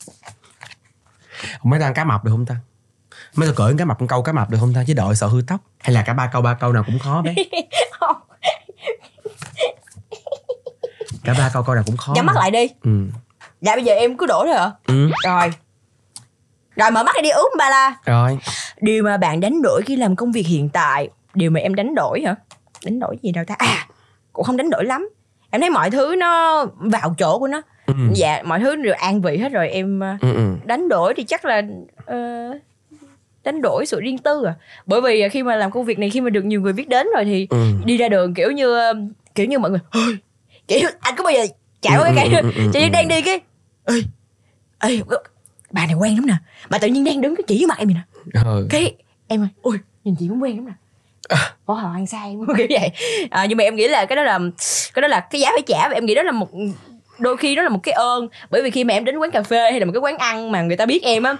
S1: không mấy đang cá mập được không ta mấy tao cởi cá mập con câu cá mập được không ta chứ đội sợ hư tóc hay là cả ba câu ba câu nào cũng khó bé cả ba câu câu nào cũng khó nhắm mắt lại đi ừ
S2: dạ bây giờ em cứ đổ thôi à ừ. rồi rồi mở mắt đi uống ba la rồi điều mà bạn đánh đổi khi làm công việc hiện tại điều mà em đánh đổi hả đánh đổi gì đâu ta à cũng không đánh đổi lắm em thấy mọi thứ nó vào chỗ của nó ừ. dạ mọi thứ đều an vị hết rồi em à, ừ, ừ. đánh đổi thì chắc là uh, đánh đổi sự riêng tư à bởi vì à, khi mà làm công việc này khi mà được nhiều người biết đến rồi thì ừ. đi ra đường kiểu như kiểu như mọi người kiểu anh có bao giờ chạy qua ừ, cái ừ, cây ừ, chị ừ, đang đi cái ê ê bà này quen lắm nè bà tự nhiên đang đứng cái chỉ với mặt em vậy nè ờ. cái em ơi ôi nhìn chị cũng quen lắm nè võ họ ăn sai kiểu vậy à, nhưng mà em nghĩ là cái đó là cái đó là cái giá phải trả và em nghĩ đó là một đôi khi đó là một cái ơn bởi vì khi mà em đến quán cà phê hay là một cái quán ăn mà người ta biết em á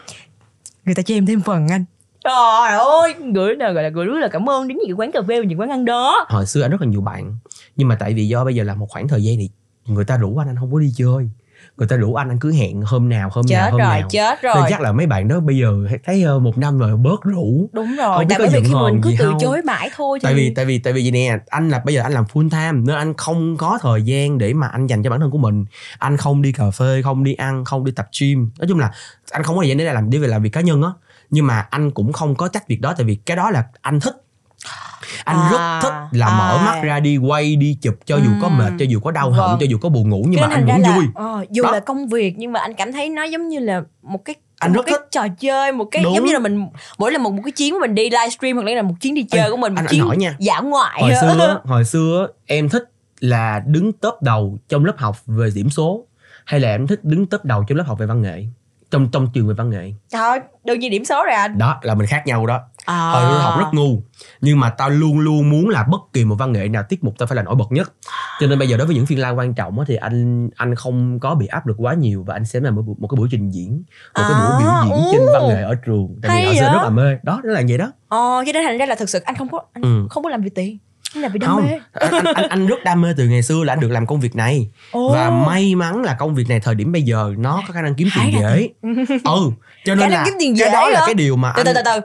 S2: người ta cho em thêm phần anh trời ơi gửi là gọi là gửi rất là cảm ơn đến những quán cà phê và những quán ăn đó
S1: hồi xưa anh rất là nhiều bạn nhưng mà tại vì do bây giờ là một khoảng thời gian thì người ta rủ anh anh không có đi chơi người ta rủ anh anh cứ hẹn hôm nào hôm chết nào hôm rồi, nào chết rồi chắc là mấy bạn đó bây giờ thấy ờ, một năm rồi bớt rủ
S2: đúng rồi không biết tại bởi vì khi mình cứ từ chối mãi thôi tại vì
S1: tại vì tại vì gì nè anh là bây giờ anh làm full time nên anh không có thời gian để mà anh dành cho bản thân của mình anh không đi cà phê không đi ăn không đi tập gym nói chung là anh không có thời gian để làm đi về làm việc cá nhân á nhưng mà anh cũng không có trách việc đó tại vì cái đó là anh thích
S2: anh à, rất thích là à. mở mắt ra
S1: đi quay đi chụp cho dù có mệt cho dù có đau vâng. cho dù có buồn ngủ nhưng Nên mà anh vẫn là, vui
S2: ờ, dù đó. là công việc nhưng mà anh cảm thấy nó giống như là một cái anh một rất cái thích. trò chơi một cái Đúng. giống như là mình mỗi lần một, một cái chuyến của mình đi livestream hoặc là một chuyến đi chơi Ê, của mình một anh, chuyến anh nha. giả ngoại hồi xưa
S1: hồi xưa em thích là đứng top đầu trong lớp học về điểm số hay là em thích đứng top đầu trong lớp học về văn nghệ trong trong trường về văn nghệ
S2: thôi đương nhiên điểm số rồi anh
S1: đó là mình khác nhau đó
S2: à. Ừ, học rất
S1: ngu nhưng mà tao luôn luôn muốn là bất kỳ một văn nghệ nào tiết mục tao phải là nổi bật nhất cho nên bây giờ đối với những phiên lan quan trọng thì anh anh không có bị áp lực quá nhiều và anh sẽ làm một, một cái buổi trình diễn một à, cái buổi à, biểu diễn ừ. trên văn nghệ ở trường tại Hay vì họ sẽ rất là mê đó nó là vậy đó
S2: ờ cho nên thành ra là thực sự anh không có anh ừ. không có làm vì tiền là vì đam không, mê
S1: anh, anh, anh, rất đam mê từ ngày xưa là anh được làm công việc này oh. và may mắn là công việc này thời điểm bây giờ nó có khả năng kiếm tiền dễ ừ cho nên là kiếm tiền dễ cái đó là, là cái điều mà từ anh... từ từ
S2: từ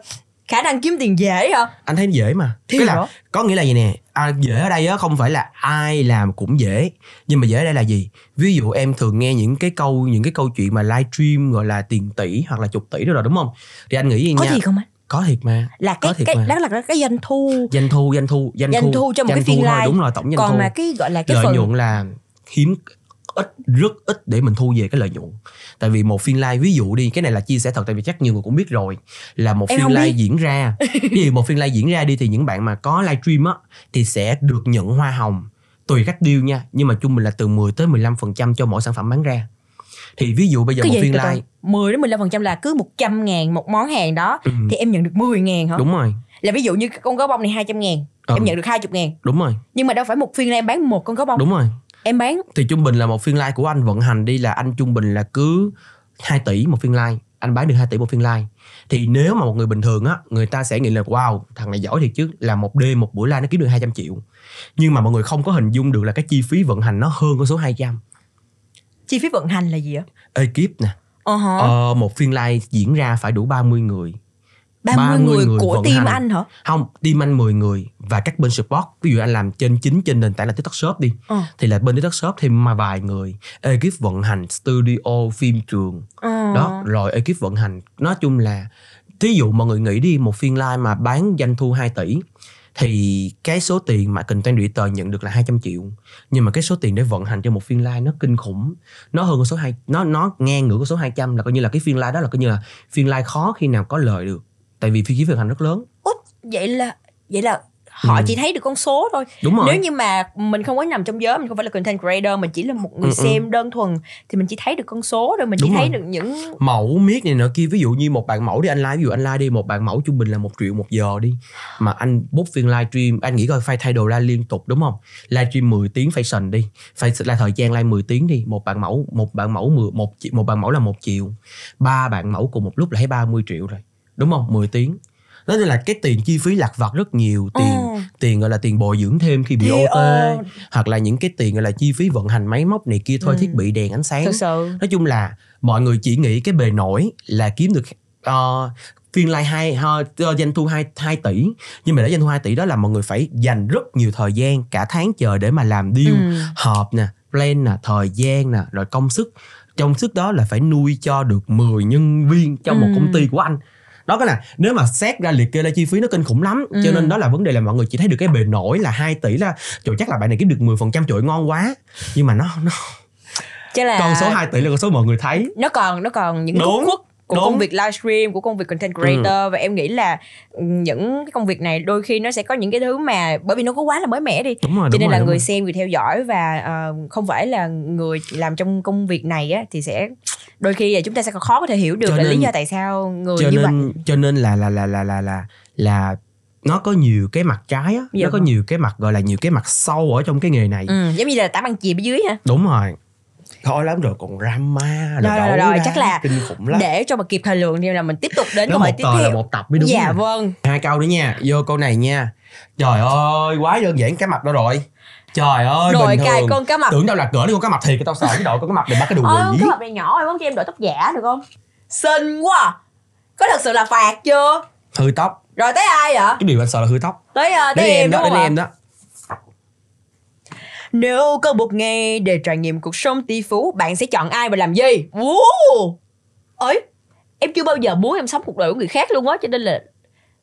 S2: khả năng kiếm tiền dễ hả
S1: anh thấy dễ mà Thì cái là đó. có nghĩa là gì nè à, dễ ở đây á không phải là ai làm cũng dễ nhưng mà dễ ở đây là gì ví dụ em thường nghe những cái câu những cái câu chuyện mà livestream gọi là tiền tỷ hoặc là chục tỷ đó rồi đúng không thì anh nghĩ gì có nha, gì không anh có thiệt mà là cái có thiệt cái mà. đó
S2: là cái doanh thu
S1: doanh thu doanh thu doanh, doanh thu, thu cho một doanh cái phiên live đúng rồi tổng doanh còn thu còn mà cái gọi là cái lợi phần... nhuận là hiếm ít rất ít để mình thu về cái lợi nhuận tại vì một phiên live ví dụ đi cái này là chia sẻ thật tại vì chắc nhiều người cũng biết rồi là một em phiên live biết. diễn ra vì một phiên live diễn ra đi thì những bạn mà có live stream á thì sẽ được nhận hoa hồng tùy cách deal nha nhưng mà chung mình là từ 10 tới 15 phần trăm cho mỗi sản phẩm bán ra thì ví dụ bây giờ cái một phiên live
S2: 10 đến 15 phần trăm là cứ 100 ngàn một món hàng đó ừ. thì em nhận được 10 ngàn hả đúng rồi là ví dụ như con gấu bông này 200 ngàn ừ. em nhận được 20 ngàn đúng rồi nhưng mà đâu phải một phiên live bán một con gấu bông đúng rồi em bán
S1: thì trung bình là một phiên like của anh vận hành đi là anh trung bình là cứ 2 tỷ một phiên like anh bán được 2 tỷ một phiên like thì nếu mà một người bình thường á người ta sẽ nghĩ là wow thằng này giỏi thiệt chứ là một đêm một buổi like nó kiếm được 200 triệu nhưng mà mọi người không có hình dung được là cái chi phí vận hành nó hơn con
S2: số 200 chi phí vận hành là gì ạ
S1: ekip nè uh-huh. ờ, một phiên live diễn ra phải đủ 30 người
S2: 30, 30 người, người của team hành. anh hả?
S1: Không, team anh 10 người và các bên support. Ví dụ anh làm trên chính trên nền tảng là TikTok Shop đi. Ừ. Thì là bên TikTok Shop thêm mà vài người, ekip vận hành studio phim trường.
S2: Ừ. Đó,
S1: rồi ekip vận hành. Nói chung là thí dụ mọi người nghĩ đi một phiên live mà bán doanh thu 2 tỷ thì cái số tiền mà content tờ nhận được là 200 triệu nhưng mà cái số tiền để vận hành cho một phiên live nó kinh khủng nó hơn con số hai nó nó ngang ngửa con số 200 là coi như là cái phiên live đó là coi như là phiên live khó khi nào có lời được tại vì phim kiếm vận hành rất lớn Út,
S2: vậy là vậy là họ ừ. chỉ thấy được con số thôi đúng rồi. nếu như mà mình không có nằm trong giới mình không phải là content creator mình chỉ là một người ừ, ừ. xem ừ. đơn thuần thì mình chỉ thấy được con số rồi mình đúng chỉ rồi. thấy được những
S1: mẫu miết này nọ kia ví dụ như một bạn mẫu đi anh like ví dụ anh like đi một bạn mẫu trung bình là một triệu một giờ đi mà anh bút phiên live stream anh nghĩ coi phải thay đồ ra liên tục đúng không live stream 10 tiếng fashion đi phải là thời gian live 10 tiếng đi một bạn mẫu một bạn mẫu một một bạn mẫu là một triệu ba bạn mẫu cùng một lúc là hết 30 triệu rồi đúng không 10 tiếng đó nên là cái tiền chi phí lạc vặt rất nhiều tiền ừ. tiền gọi là tiền bồi dưỡng thêm khi bị ot ừ. Ờ. hoặc là những cái tiền gọi là chi phí vận hành máy móc này kia thôi ừ. thiết bị đèn ánh sáng Thật sự. nói chung là mọi người chỉ nghĩ cái bề nổi là kiếm được uh, phiên lai hai uh, doanh thu 2, 2 tỷ nhưng mà để doanh thu 2 tỷ đó là mọi người phải dành rất nhiều thời gian cả tháng chờ để mà làm deal ừ. họp nè plan nè thời gian nè rồi công sức trong sức đó là phải nuôi cho được 10 nhân viên trong ừ. một công ty của anh đó cái là nếu mà xét ra liệt kê ra chi phí nó kinh khủng lắm ừ. cho nên đó là vấn đề là mọi người chỉ thấy được cái bề nổi là 2 tỷ là trời chắc là bạn này kiếm được 10% phần trăm trội ngon quá nhưng mà nó nó
S2: chứ là con số 2 tỷ
S1: là con số mọi người thấy
S2: nó còn nó còn những đúng. khúc khuất của Đúng. công việc livestream của công việc content creator ừ. và em nghĩ là ừ, những cái công việc này đôi khi nó sẽ có những cái thứ mà bởi vì nó có quá là mới mẻ đi đúng rồi, cho nên rồi, là người rồi. xem người theo dõi và uh, không phải là người làm trong công việc này á thì sẽ đôi khi là chúng ta sẽ khó có thể hiểu được cho là lý do tại sao người cho như nên,
S1: vậy cho nên là là là là là là là nó có nhiều cái mặt trái á dạ. nó có vâng. nhiều cái mặt gọi là nhiều cái mặt sâu ở trong cái nghề này
S2: ừ, giống như là tả bằng chì ở dưới hả
S1: đúng rồi khó lắm rồi còn drama rồi, rồi, rồi, rồi chắc là kinh khủng lắm để
S2: cho mà kịp thời lượng thì là mình tiếp tục đến câu hỏi tiếp theo là một
S1: tập mới đúng dạ rồi. vâng hai câu nữa nha vô câu này nha trời ơi quá đơn giản cái mặt đó rồi trời ơi đội cài con cá mập tưởng đâu là cỡ con cá mập thiệt tao sợ cái đội con cá mập này bắt cái đùi ờ, con cá mập
S2: này nhỏ rồi muốn cho em đội tóc giả được không xinh quá có thật sự là phạt chưa hư tóc rồi tới ai vậy
S1: cái điều anh sợ là hư tóc
S2: tới uh, tới, đến em, em đó đến em đó nếu có một ngày để trải nghiệm cuộc sống tỷ phú, bạn sẽ chọn ai và làm gì? Wow. Ấy, em chưa bao giờ muốn em sống cuộc đời của người khác luôn á, cho nên là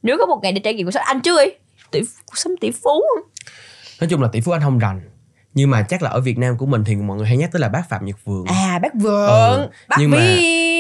S2: nếu có một ngày để trải nghiệm cuộc sống anh chưa ấy, tỷ cuộc sống tỷ phú
S1: Nói chung là tỷ phú anh không rành nhưng mà chắc là ở Việt Nam của mình thì mọi người hay nhắc tới là bác Phạm Nhật Vượng à
S2: bác Vượng ừ. bác nhưng Vy. mà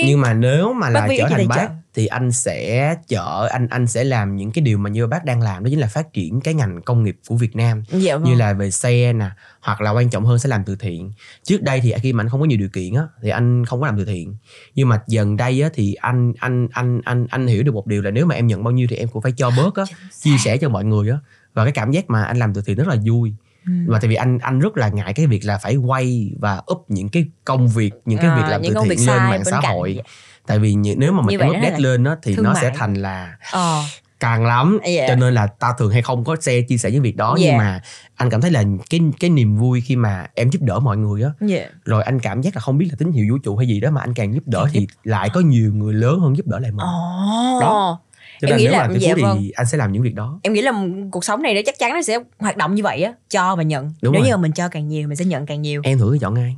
S2: nhưng mà
S1: nếu mà là bác trở thành bác chợ. thì anh sẽ chở anh anh sẽ làm những cái điều mà như bác đang làm đó chính là phát triển cái ngành công nghiệp của Việt Nam dạ như vâng. là về xe nè hoặc là quan trọng hơn sẽ làm từ thiện trước đây thì khi mà anh không có nhiều điều kiện á thì anh không có làm từ thiện nhưng mà dần đây á thì anh anh anh anh anh hiểu được một điều là nếu mà em nhận bao nhiêu thì em cũng phải cho bớt á dạ vâng, chia sẻ cho mọi người á và cái cảm giác mà anh làm từ thiện rất là vui Ừ. và tại vì anh anh rất là ngại cái việc là phải quay và up những cái công việc những cái à, việc làm từ thiện lên mạng xã hội tại vì nếu mà mình up dead lên đó, thì nó mạng. sẽ thành là ờ càng lắm yeah. cho nên là tao thường hay không có xe chia sẻ những việc đó yeah. nhưng mà anh cảm thấy là cái cái niềm vui khi mà em giúp đỡ mọi người á yeah. rồi anh cảm giác là không biết là tín hiệu vũ trụ hay gì đó mà anh càng giúp đỡ thì lại có nhiều người lớn hơn giúp đỡ lại mình
S2: oh. đó cho em nên nghĩ nếu là, là dạ, vâng. thì
S1: anh sẽ làm những việc đó
S2: em nghĩ là cuộc sống này nó chắc chắn nó sẽ hoạt động như vậy á cho và nhận Đúng nếu rồi. như mình cho càng nhiều mình sẽ nhận càng nhiều em thử chọn ai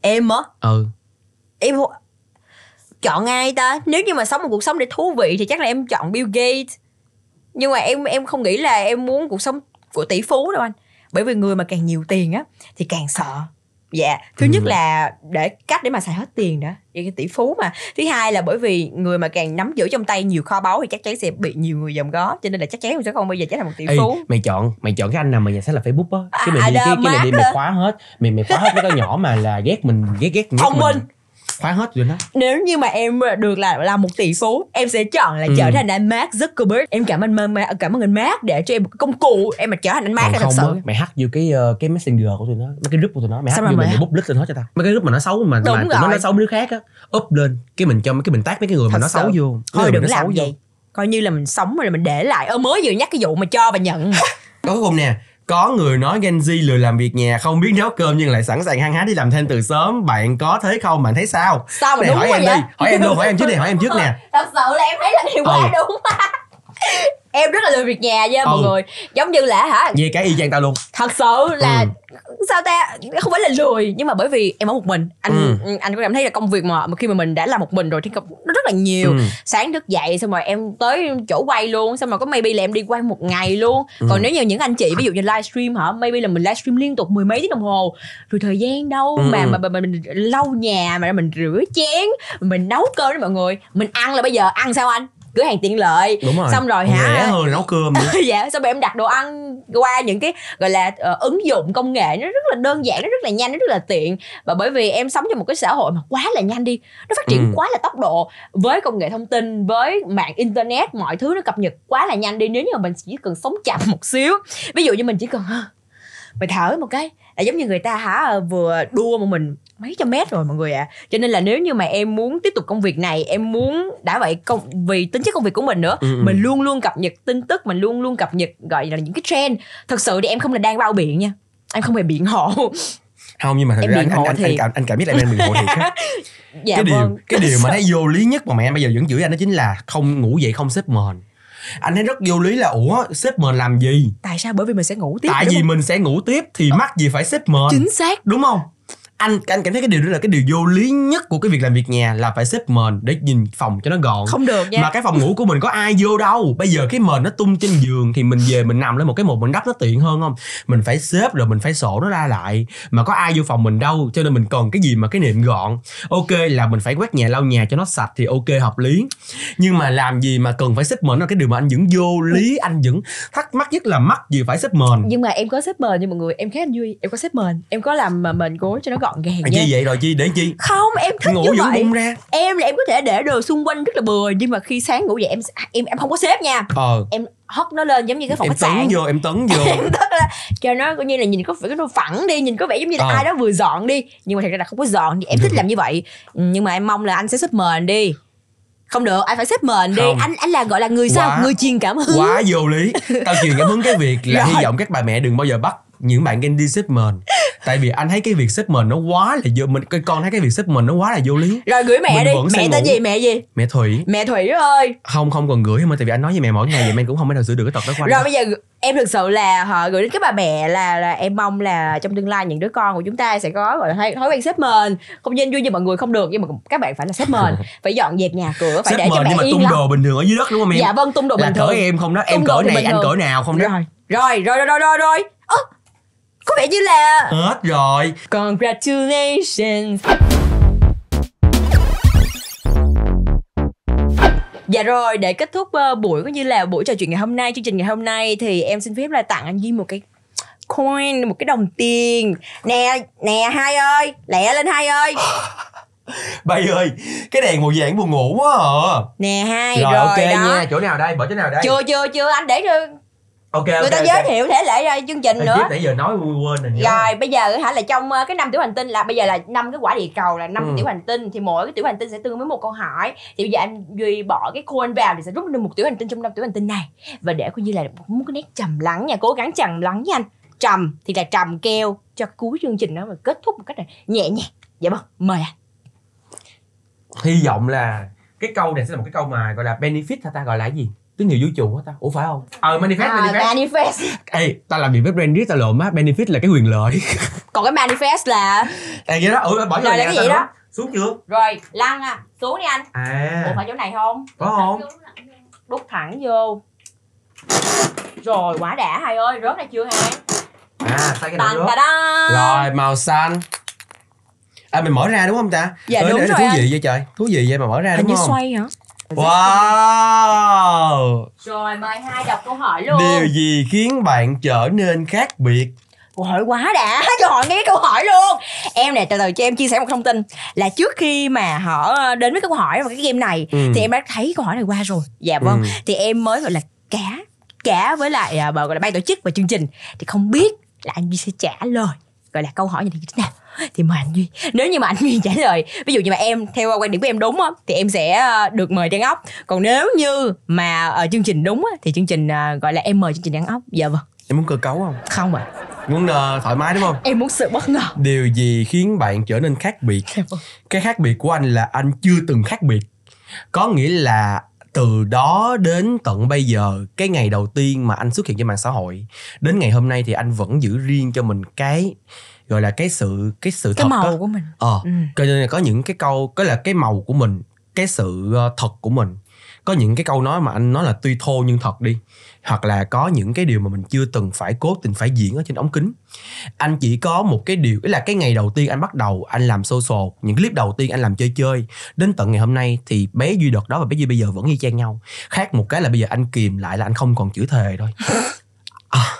S2: em á ừ em chọn ai ta nếu như mà sống một cuộc sống để thú vị thì chắc là em chọn Bill Gates nhưng mà em em không nghĩ là em muốn cuộc sống của tỷ phú đâu anh bởi vì người mà càng nhiều tiền á thì càng sợ dạ thứ ừ. nhất là để cách để mà xài hết tiền đó cái tỷ phú mà thứ hai là bởi vì người mà càng nắm giữ trong tay nhiều kho báu thì chắc chắn sẽ bị nhiều người dòm ngó cho nên là chắc chắn sẽ không bao giờ trở thành một tỷ Ê, phú
S1: mày chọn mày chọn cái anh nào mà nhà sách là facebook á cái à, à mày đi cái, cái này đi mày khóa hết mày mày khóa hết mấy cái nhỏ mà là ghét mình ghét ghét, ghét thông minh khóa hết rồi đó
S2: nếu như mà em ờ, được là là một tỷ phú em sẽ chọn là ừ. trở thành anh Mark Zuckerberg em cảm ơn ma, cảm ơn anh Mark để cho em một công cụ em mà trở thành anh Mark là thật sự á, mày
S1: hack vô cái ờ, cái messenger của tụi nó mấy cái group của tụi nó mày hack vô mày hát? public lên hết cho tao mấy cái group mà nó xấu mà, Đúng mà tụi nó nói xấu mấy đứa khác á up lên cái mình cho mấy cái mình tác mấy cái người thật mà nó xấu vô thôi đừng làm vậy
S2: coi như là mình sống rồi là mình để lại ơ mới vừa nhắc cái vụ mà cho và nhận
S1: có hôm nè có người nói Gen Z lười làm việc nhà không biết nấu cơm nhưng lại sẵn sàng hăng hái đi làm thêm từ sớm bạn có thế không bạn thấy sao sao mà hỏi em vậy? đi hỏi em luôn hỏi em trước đi hỏi em trước nè
S2: thật sự là em thấy là điều quá ừ. đúng mà em rất là lười việc nhà nha ừ. mọi người giống như là hả về cái y chang tao luôn thật sự là ừ. sao ta không phải là lười nhưng mà bởi vì em ở một mình anh ừ. ừ anh có cảm thấy là công việc mà khi mà mình đã làm một mình rồi thì nó rất là nhiều ừ. sáng thức dậy xong rồi em tới chỗ quay luôn xong rồi có maybe là em đi quay một ngày luôn ừ. còn nếu như những anh chị ví dụ như livestream hả maybe là mình livestream liên tục mười mấy tiếng đồng hồ rồi thời gian đâu ừ. mà, ừ. mà, mà mình lau nhà mà mình rửa chén mình nấu cơm đó mọi người mình ăn là bây giờ ăn sao anh cửa hàng tiện lợi Đúng rồi. xong rồi hả rẻ hơn nấu
S1: cơm
S2: dạ xong rồi em đặt đồ ăn qua những cái gọi là uh, ứng dụng công nghệ nó rất là đơn giản nó rất là nhanh nó rất là tiện và bởi vì em sống trong một cái xã hội mà quá là nhanh đi nó phát triển ừ. quá là tốc độ với công nghệ thông tin với mạng internet mọi thứ nó cập nhật quá là nhanh đi nếu như mà mình chỉ cần sống chậm một xíu ví dụ như mình chỉ cần mày thở một cái là giống như người ta hả ờ, vừa đua mà mình mấy trăm mét rồi mọi người ạ à. cho nên là nếu như mà em muốn tiếp tục công việc này em muốn đã vậy công vì tính chất công việc của mình nữa ừ, ừ. mình luôn luôn cập nhật tin tức mình luôn luôn cập nhật gọi là những cái trend thật sự thì em không là đang bao biện nha em không hề biện hộ
S1: không nhưng mà thật ra anh, anh, anh, thì... anh, cảm, anh cảm biết là em biện hộ thiệt
S2: dạ, cái điều vâng. cái điều mà thấy
S1: vô lý nhất mà mẹ em bây giờ vẫn giữ anh đó chính là không ngủ dậy không xếp mền anh thấy rất vô lý là ủa xếp mền làm gì
S2: tại sao bởi vì mình sẽ ngủ tiếp tại vì không?
S1: mình sẽ ngủ tiếp thì ờ. mắc gì phải xếp mền chính xác đúng không anh anh cảm thấy cái điều đó là cái điều vô lý nhất của cái việc làm việc nhà là phải xếp mền để nhìn phòng cho nó gọn không được nha mà cái phòng ngủ của mình có ai vô đâu bây giờ cái mền nó tung trên giường thì mình về mình nằm lên một cái một mình đắp nó tiện hơn không mình phải xếp rồi mình phải sổ nó ra lại mà có ai vô phòng mình đâu cho nên mình cần cái gì mà cái niệm gọn ok là mình phải quét nhà lau nhà cho nó sạch thì ok hợp lý nhưng mà làm gì mà cần phải xếp mền là cái điều mà anh vẫn vô lý anh vẫn thắc mắc nhất là mắc gì phải xếp mền nhưng
S2: mà em có xếp mền nha mọi người em khác anh duy em có xếp mền em có làm mà mền gối cho nó gọn gọn gàng à, như vậy
S1: rồi chi để chi không em thích ngủ như vậy bung ra
S2: em là em có thể để đồ xung quanh rất là bừa nhưng mà khi sáng ngủ dậy em em em không có xếp nha ờ. em hất nó lên giống như cái phòng khách sạn vô
S1: em tấn vô em tấn là
S2: cho nó coi như là nhìn có vẻ nó phẳng đi nhìn có vẻ giống như là ờ. ai đó vừa dọn đi nhưng mà thật ra là không có dọn thì em thích làm như vậy nhưng mà em mong là anh sẽ xếp mền đi không được anh phải xếp mền đi không. anh anh là gọi là người quá, sao người truyền cảm hứng quá
S1: vô lý tao truyền cảm hứng cái việc là hy vọng các bà mẹ đừng bao giờ bắt những bạn Gen đi xếp mền tại vì anh thấy cái việc xếp mền nó quá là vô mình con thấy cái việc xếp mền nó quá là vô lý rồi gửi mẹ mình đi mẹ tên ngủ. gì mẹ gì mẹ thủy mẹ thủy ơi không không còn gửi mà tại vì anh nói với mẹ mỗi ngày vậy mẹ cũng không thể nào sửa được cái tật đó qua rồi bây giờ
S2: em thực sự là họ gửi đến các bà mẹ là là em mong là trong tương lai những đứa con của chúng ta sẽ có gọi là thói quen xếp mền không nên vui như mọi người không được nhưng mà các bạn phải là xếp mền phải dọn dẹp nhà cửa phải xếp để mền, cho mẹ nhưng mà yên tung lắm. đồ bình thường ở dưới đất đúng không em dạ vâng tung đồ là bình thường cỡ em không đó em tung cỡ này anh cỡ nào không đó rồi rồi rồi rồi rồi rồi có vẻ như là hết rồi congratulations Dạ rồi, để kết thúc uh, buổi cũng như là buổi trò chuyện ngày hôm nay, chương trình ngày hôm nay thì em xin phép là tặng anh Duy một cái coin, một cái đồng tiền. Nè, nè hai ơi, lẹ lên hai ơi.
S1: Bay ơi, cái đèn màu vàng buồn ngủ quá à.
S2: Nè hai rồi, rồi ok đó. nha,
S1: chỗ nào đây, bỏ chỗ nào đây? Chưa
S2: chưa chưa, anh để cho
S1: ok người okay, ta giới okay. thiệu thể lệ
S2: chương trình Thời nữa nãy giờ nói
S1: quên rồi rồi
S2: bây giờ hả là trong ờ, cái năm tiểu hành tinh là bây giờ là năm cái quả địa cầu là năm ừ. tiểu hành tinh thì mỗi cái tiểu hành tinh sẽ tương với một câu hỏi thì bây giờ anh duy bỏ cái coin vào thì sẽ rút được một tiểu hành tinh trong năm tiểu hành tinh này và để coi như là một cái nét trầm lắng nha cố gắng trầm lắng nha anh trầm thì là trầm keo cho cuối chương trình đó mà kết thúc một cách này nhẹ nhàng dạ vâng mời anh
S1: hy vọng là cái câu này sẽ là một cái câu mà gọi là benefit ta gọi là gì tín hiệu vũ trụ á ta ủa phải không
S2: ờ manifest à, manifest manifest
S1: ê ta làm gì với brand riết ta lộn á benefit là cái quyền lợi
S2: còn cái manifest là
S1: ê vậy đó ừ bỏ vô là cái gì đó
S2: xuống chưa rồi lăn à xuống đi anh à ủa phải chỗ này không có không đút thẳng vô rồi quả đã hai ơi rớt ra chưa hả à sai cái nào rớt
S1: rồi màu xanh à mình mở ra đúng không ta dạ Ủa, đúng để rồi thú vị vậy trời thú vị vậy mà mở ra Hình đúng như không xoay hả Wow
S2: Rồi mời hai đọc câu hỏi luôn Điều
S1: gì khiến bạn trở nên khác biệt
S2: câu hỏi quá đã cho họ nghe câu hỏi luôn em nè từ từ cho em chia sẻ một thông tin là trước khi mà họ ờ, đến với câu hỏi và cái game này ừ. thì em đã thấy câu hỏi này qua rồi dạ vâng ừ. thì em mới gọi là cá cá với lại ờ, bà gọi là ban tổ chức và chương trình thì không biết là anh sẽ trả lời gọi là câu hỏi như thế nào thì mà anh duy nếu như mà anh duy trả lời ví dụ như mà em theo quan điểm của em đúng á thì em sẽ ờ, được mời trang ốc còn nếu như mà ở ờ, chương trình đúng á thì chương trình ờ, gọi là em mời chương trình ăn ốc dạ vâng
S1: em muốn cơ cấu không không ạ à. muốn uh, thoải mái đúng không
S2: em muốn sự bất ngờ
S1: điều gì khiến bạn trở nên khác biệt dạ vâng. cái khác biệt của anh là anh chưa từng khác biệt có nghĩa là từ đó đến tận bây giờ cái ngày đầu tiên mà anh xuất hiện trên mạng xã hội đến ngày hôm nay thì anh vẫn giữ riêng cho mình cái gọi là cái sự cái sự cái thật màu đó. của mình ờ ừ. cho nên là có những cái câu có là cái màu của mình cái sự ờ, thật của mình có những cái câu nói mà anh nói là tuy thô nhưng thật đi hoặc là có những cái điều mà mình chưa từng phải cố tình phải diễn ở trên ống kính anh chỉ có một cái điều ý là cái ngày đầu tiên anh bắt đầu anh làm social những clip đầu tiên anh làm chơi chơi đến tận ngày hôm nay thì bé duy đợt đó và bé duy bây giờ vẫn y chang nhau khác một cái là bây giờ anh kìm lại là anh không còn chữ thề thôi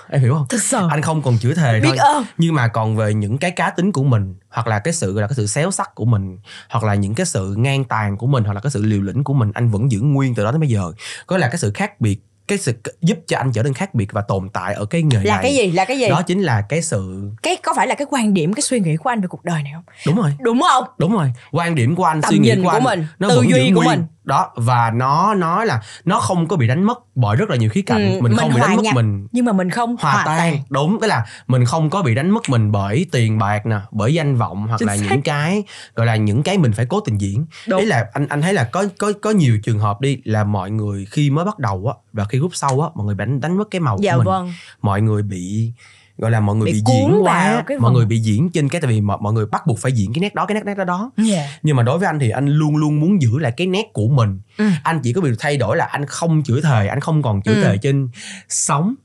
S1: em hiểu không thực sự anh không còn chửi thề biết thôi ơn. nhưng mà còn về những cái cá tính của mình hoặc là cái sự là cái sự xéo sắc của mình hoặc là những cái sự ngang tàn của mình hoặc là cái sự liều lĩnh của mình anh vẫn giữ nguyên từ đó tới bây giờ có là cái sự khác biệt cái sự giúp cho anh trở nên khác biệt và tồn tại ở cái nghề là này. cái gì là cái gì đó chính là cái sự
S2: cái có phải là cái quan điểm cái suy nghĩ của anh về cuộc đời này không
S1: đúng rồi đúng không đúng rồi quan điểm của anh Tầm suy nghĩ nhìn của, của anh, mình nó tư duy của nguyên. mình đó và nó nói là nó không có bị đánh mất bởi rất là nhiều khía cạnh ừ, mình, mình không bị đánh mất mình nhưng mà mình không hòa, hòa tan. tan đúng tức là mình không có bị đánh mất mình bởi tiền bạc nè bởi danh vọng hoặc Chính là xác. những cái gọi là những cái mình phải cố tình diễn đấy là anh anh thấy là có có có nhiều trường hợp đi là mọi người khi mới bắt đầu á và khi rút sau á mọi người đánh đánh mất cái màu dạ, của mình vâng. mọi người bị gọi là mọi người bị, bị diễn quá mọi vòng. người bị diễn trên cái tại vì mọi, mọi người bắt buộc phải diễn cái nét đó cái nét nét đó đó yeah. Dạ. nhưng mà đối với anh thì anh luôn luôn muốn giữ lại cái nét của mình ừ. anh chỉ có điều thay đổi là anh không chửi thề anh không còn chửi ừ. thề trên sóng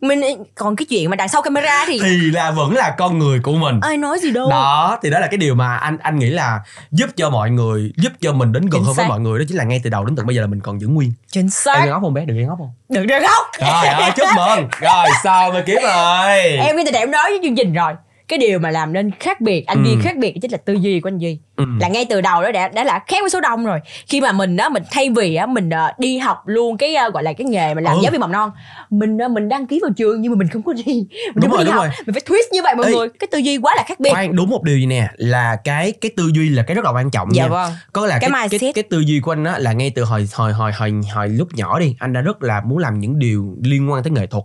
S2: mình còn cái chuyện mà đằng sau camera thì thì
S1: là vẫn là con người của mình ai nói gì đâu đó thì đó là cái điều mà anh anh nghĩ là giúp cho mọi người giúp cho mình đến gần chính hơn xác. với mọi người đó chính là ngay từ đầu đến tận bây giờ là mình còn giữ nguyên chính xác em ngốc không bé được gây ngốc không
S2: được được ngốc rồi ơi, chúc
S1: mừng rồi sao mà kiếm rồi em nghe từ
S2: nãy nói với chương trình rồi cái điều mà làm nên khác biệt anh ừ. duy khác biệt chính là tư duy của anh duy Ừ. là ngay từ đầu đó đã đã là khác với số đông rồi khi mà mình đó mình thay vì á mình ờ, đi học luôn cái ờ, gọi là cái nghề mà làm ừ. giáo viên mầm non mình ờ, mình đăng ký vào trường nhưng mà mình không có đi mình đúng không rồi, đi đúng học rồi. mình phải twist như vậy mọi Ê, người cái tư duy quá là khác biệt khoan, đúng một
S1: điều gì nè là cái cái tư duy là cái rất là quan trọng dạ nha vâng. có là cái cái, cái cái tư duy của anh á là ngay từ hồi hồi hồi hồi hồi lúc nhỏ đi anh đã rất là muốn làm những điều liên quan tới nghệ thuật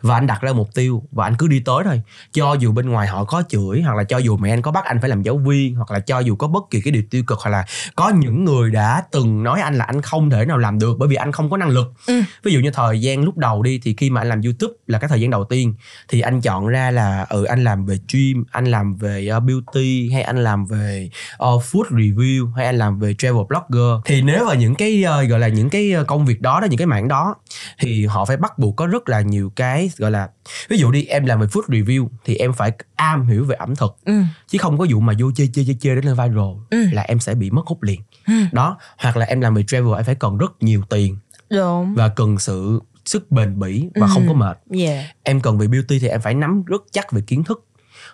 S1: và anh đặt ra mục tiêu và anh cứ đi tới thôi cho dù bên ngoài họ có chửi hoặc là cho dù mẹ anh có bắt anh phải làm giáo viên hoặc là cho dù có bất kỳ cái điều tiêu cực hoặc là có những người đã từng nói anh là anh không thể nào làm được bởi vì anh không có năng lực ừ. ví dụ như thời gian lúc đầu đi thì khi mà anh làm youtube là cái thời gian đầu tiên thì anh chọn ra là ừ anh làm về stream anh làm về ờ, beauty hay anh làm về uh, food review hay anh làm về travel blogger thì nếu mà những cái uh, gọi là những cái công việc đó đó những cái mảng đó thì họ phải bắt buộc có rất là nhiều cái gọi là ví dụ đi em làm về food review thì em phải am hiểu về ẩm thực ừ. chứ không có vụ mà vô chơi chơi chơi chơi đến lên viral travel ừ. là em sẽ bị mất hút liền ừ. đó hoặc là em làm về travel em phải cần rất nhiều tiền Đúng. và cần sự sức bền bỉ và ừ. không có mệt yeah. em cần về beauty thì em phải nắm rất chắc về kiến thức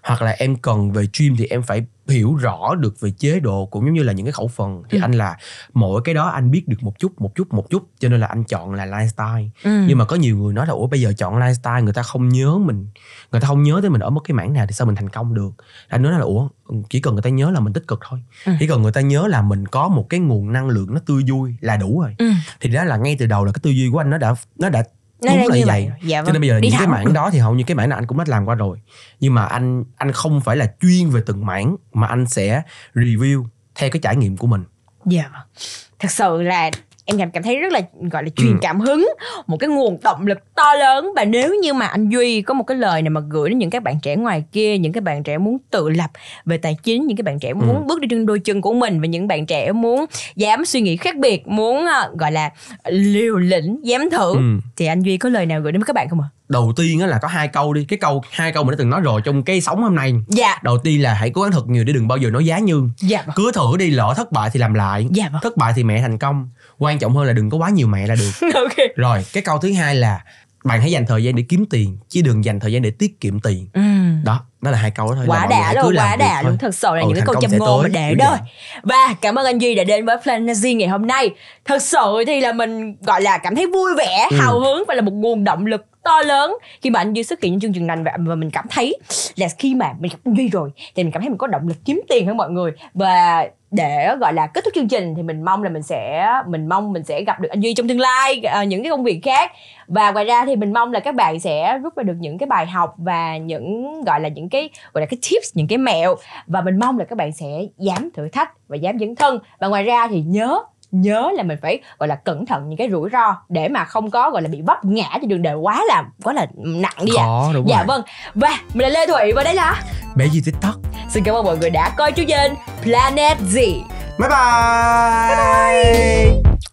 S1: hoặc là em cần về gym thì em phải hiểu rõ được về chế độ cũng giống như là những cái khẩu phần thì ừ. anh là mỗi cái đó anh biết được một chút một chút một chút cho nên là anh chọn là lifestyle ừ. nhưng mà có nhiều người nói là ủa bây giờ chọn lifestyle người ta không nhớ mình người ta không nhớ tới mình ở một cái mảng nào thì sao mình thành công được anh nói là ủa chỉ cần người ta nhớ là mình tích cực thôi ừ. chỉ cần người ta nhớ là mình có một cái nguồn năng lượng nó tươi vui là đủ rồi ừ. thì đó là ngay từ đầu là cái tư duy của anh nó đã nó đã nó đúng là như vậy, vậy. Dạ, vâng. cho nên vâng. bây giờ Đi những thẳng. cái mảng đó thì hầu như cái mảng nào anh cũng đã làm qua rồi nhưng mà anh anh không phải là chuyên về từng mảng mà anh sẽ review theo cái trải nghiệm của mình
S2: dạ yeah. Vâng. thật sự là em cảm cảm thấy rất là gọi là ừ. truyền ừ. cảm hứng một cái nguồn động lực to lớn và nếu như mà anh duy có một cái lời nào mà gửi đến những các bạn trẻ ngoài kia những cái bạn trẻ muốn tự lập về tài chính những cái bạn trẻ ừ. muốn ừ. bước đi trên đôi chân của mình và những bạn trẻ muốn dám suy nghĩ khác biệt muốn ờ, gọi là liều lĩnh dám thử ừ. thì anh duy có lời nào gửi đến các bạn không ạ
S1: đầu tiên là có hai câu đi cái câu hai câu mình đã từng nói rồi trong cái sống hôm nay dạ. đầu tiên là hãy cố gắng thật nhiều để đừng bao giờ nói giá như dạ. Vâng. cứ thử đi lỡ thất bại thì làm lại dạ. Vâng. thất bại thì mẹ thành công quan trọng hơn là đừng có quá nhiều mẹ là được okay. rồi cái câu thứ hai là bạn hãy dành thời gian để kiếm tiền chứ đừng dành thời gian để tiết kiệm tiền ừ. đó đó là hai câu đó thôi quá đã luôn quá đã luôn thật sự là ừ, những cái câu châm ngôn mà để đó
S2: và cảm ơn anh duy đã đến với Planazy ngày hôm nay thật sự thì là mình gọi là cảm thấy vui vẻ ừ. hào hứng và là một nguồn động lực to lớn khi mà anh duy xuất hiện trong chương trình này và mình cảm thấy là khi mà mình gặp anh duy rồi thì mình cảm thấy mình có động lực kiếm tiền hơn mọi người và để gọi là kết thúc chương trình thì mình mong là mình sẽ mình mong mình sẽ gặp được anh duy trong tương lai uh, những cái công việc khác và ngoài ra thì mình mong là các bạn sẽ rút ra được những cái bài học và những gọi là những cái gọi là cái tips những cái mẹo và mình mong là các bạn sẽ dám thử thách và dám dấn thân và ngoài ra thì nhớ nhớ là mình phải gọi là cẩn thận những cái rủi ro để mà không có gọi là bị vấp ngã trên đường đời quá là quá là nặng đi ạ. À. Đúng dạ rồi. vâng. Và mình là Lê Thụy và đây là Bé gì TikTok. Xin cảm ơn mọi người đã coi chương trình Planet Z. Bye bye. bye, bye.